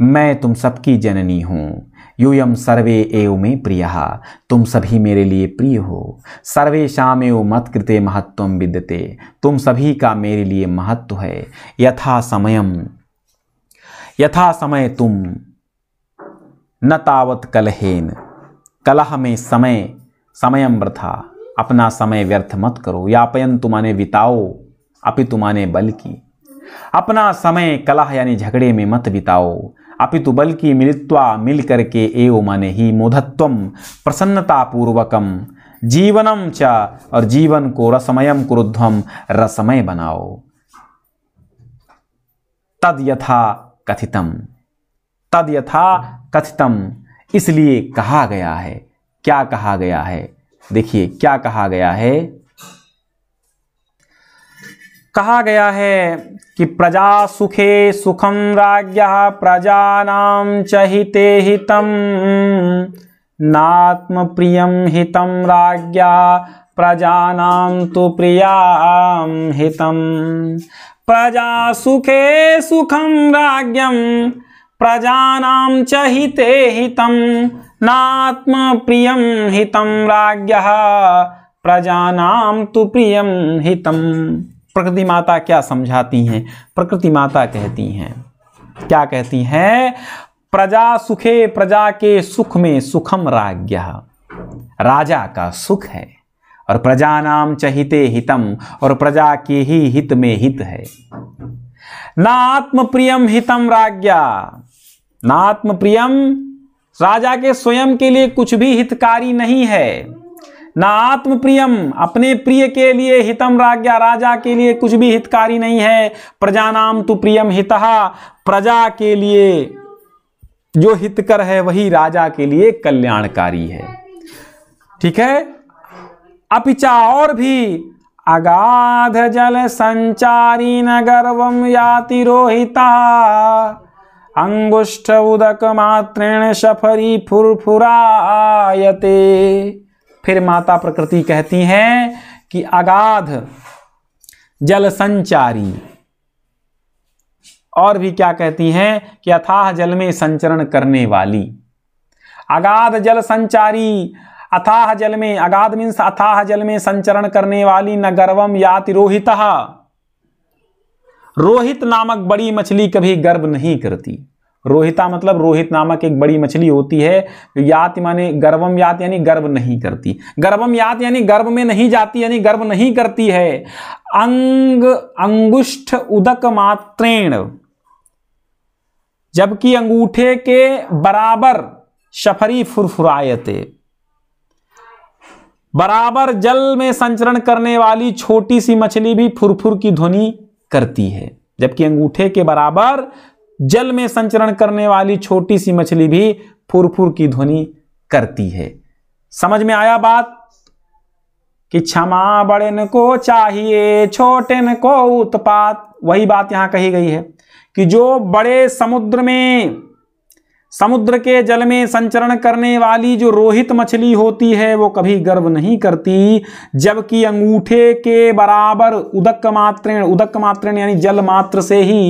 मैं तुम सबकी जननी हूँ यूयम सर्वे एव मे प्रिय तुम सभी मेरे लिए प्रिय हो सर्वे शामेव मत कृते महत्व विद्यते तुम सभी का मेरे लिए महत्व है यथा समयम यथा समय तुम न तावत कलहेन कलह में समय समयम वृथा अपना समय व्यर्थ मत करो यापयन तुम्हारे बिताओ अपि तुम्हारे बल की अपना समय कलह यानी झगड़े में मत बिताओ अपितु बल की मिलित्वा मिल करके एव माने ही मोधत्व प्रसन्नतापूर्वकम जीवनम च और जीवन को रसमयम कुरुध्वम रसमय बनाओ तद यथा कथितम तद यथा कथितम इसलिए कहा गया है क्या कहा गया है देखिए क्या कहा गया है कहा गया है कि प्रजा सुखे सुखम प्रजा नाम चहिते हितम नात्म प्रियम हितम प्रजा नाम तो प्रिया हितम प्रजा सुखे सुखम राज्यम प्रजा च हिते हितम नात्म प्रियम हितम राज्य नाम तु प्रियम हितम प्रकृति माता क्या समझाती हैं प्रकृति माता कहती हैं क्या कहती हैं प्रजा सुखे प्रजा के सुख में सुखम राज्य राजा का सुख है और प्रजा नाम चहिते हितम और प्रजा के ही हित में हित है ना आत्म प्रियम हितम राज्ञा ना आत्म प्रियम राजा के स्वयं के लिए कुछ भी हितकारी नहीं है ना आत्म प्रियम अपने प्रिय के लिए हितम राज्ञा राजा के लिए कुछ भी हितकारी नहीं है प्रजा नाम तु प्रियम हितहा प्रजा के लिए जो हितकर है वही राजा के लिए कल्याणकारी है ठीक है अपिचा और भी अगाध जल संचारी न याति रोहिता अंगुष्ठ उदक मात्रेण सफरी फुरफुरायते फिर माता प्रकृति कहती हैं कि अगाध जल संचारी और भी क्या कहती हैं कि अथाह जल में संचरण करने वाली अगाध जल संचारी अथाह जल में अगाध मीन्स अथाह जल में संचरण करने वाली न गर्वम याति रोहित रोहित नामक बड़ी मछली कभी गर्व नहीं करती रोहिता मतलब रोहित नामक एक बड़ी मछली होती है यात माने गर्वम यात यानी गर्व नहीं करती गर्वम यात यानी गर्व में नहीं जाती यानी गर्व नहीं करती है अंग अंगुष्ठ उदक मात्रेण जबकि अंगूठे के बराबर शफरी फुरफुरायते बराबर जल में संचरण करने वाली छोटी सी मछली भी फुरफुर की ध्वनि करती है जबकि अंगूठे के बराबर जल में संचरण करने वाली छोटी सी मछली भी फुरफुर की ध्वनि करती है समझ में आया बात कि क्षमा बड़े को चाहिए छोटे न को उत्पात वही बात यहां कही गई है कि जो बड़े समुद्र में समुद्र के जल में संचरण करने वाली जो रोहित मछली होती है वो कभी गर्व नहीं करती जबकि अंगूठे के बराबर उदक मात्र उदक मात्र यानी जल मात्र से ही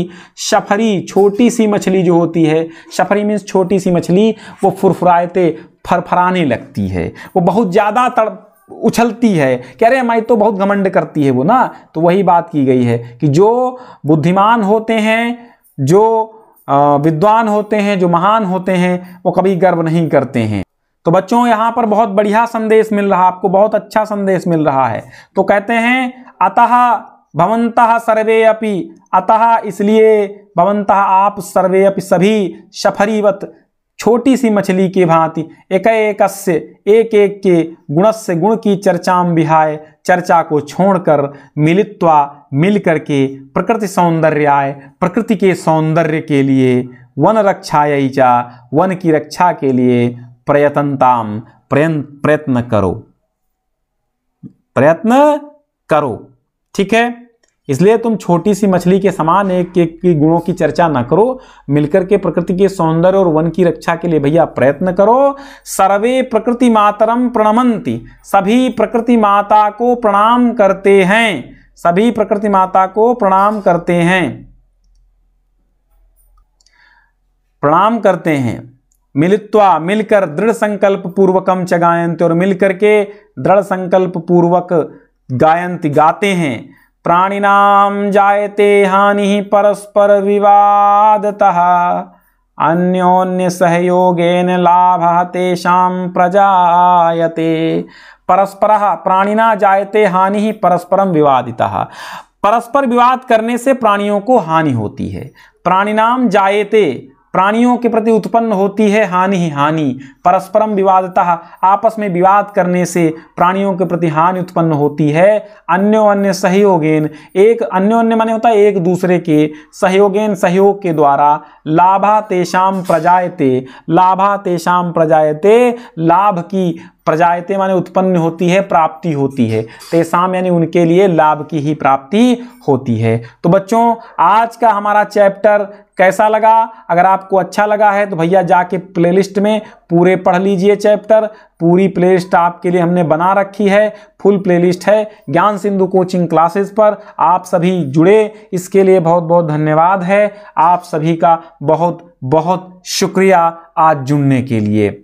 शफरी छोटी सी मछली जो होती है शफरी मीन्स छोटी सी मछली वो फुरफुराएते फरफराने लगती है वो बहुत ज़्यादा तड़ उछलती है कह रहे माई तो बहुत घमंड करती है वो ना तो वही बात की गई है कि जो बुद्धिमान होते हैं जो विद्वान होते हैं जो महान होते हैं वो कभी गर्व नहीं करते हैं तो बच्चों यहाँ पर बहुत बढ़िया संदेश मिल रहा आपको बहुत अच्छा संदेश मिल रहा है तो कहते हैं अतः भवंत सर्वे अपि अतः इसलिए भवंत आप सर्वे अपि सभी सफरीवत छोटी सी मछली की भांति एक से एक एक के से गुण की चर्चाम विहाय चर्चा को छोड़कर मिलित्वा मिल करके प्रकृति सौंदर्याय प्रकृति के सौंदर्य के लिए वन यही जा वन की रक्षा के लिए प्रयतनताम प्रयत्न प्रयत्न करो प्रयत्न करो ठीक है इसलिए तुम छोटी सी मछली के समान एक एक की गुणों की चर्चा न करो मिलकर के प्रकृति के सौंदर्य और वन की रक्षा के लिए भैया प्रयत्न करो सर्वे प्रकृति मातरम प्रणमंती सभी प्रकृति माता को प्रणाम करते हैं सभी प्रकृति माता को प्रणाम करते हैं प्रणाम करते हैं मिलित्वा मिलकर दृढ़ संकल्प पूर्वकम च गायंती और मिलकर के दृढ़ संकल्प पूर्वक गायंती गाते हैं प्राणिनाम जायते हानि परस्पर विवाद अन्योन्य सहयोगेन लाभ तेषा प्रजायते परस्पर प्राणिना जायते हानि परस्परम विवादिता परस्पर विवाद करने से प्राणियों को हानि होती है प्राणिनाम जायते प्राणियों के प्रति उत्पन्न होती है हानि ही हानि परस्परम विवादता आपस में विवाद करने से प्राणियों के प्रति हानि उत्पन्न होती है अन्योन्य सहयोगेन एक अन्योन्य माने होता है एक दूसरे के सहयोगेन सहयोग के द्वारा लाभा तेषाम प्रजायते लाभा तेषाम प्रजायते लाभ की प्रजायते माने उत्पन्न होती है प्राप्ति होती है तेसाम यानी उनके लिए लाभ की ही प्राप्ति होती है तो बच्चों आज का हमारा चैप्टर कैसा लगा अगर आपको अच्छा लगा है तो भैया जाके प्लेलिस्ट में पूरे पढ़ लीजिए चैप्टर पूरी प्लेलिस्ट आपके लिए हमने बना रखी है फुल प्लेलिस्ट है ज्ञान सिंधु कोचिंग क्लासेस पर आप सभी जुड़े इसके लिए बहुत बहुत धन्यवाद है आप सभी का बहुत बहुत शुक्रिया आज जुड़ने के लिए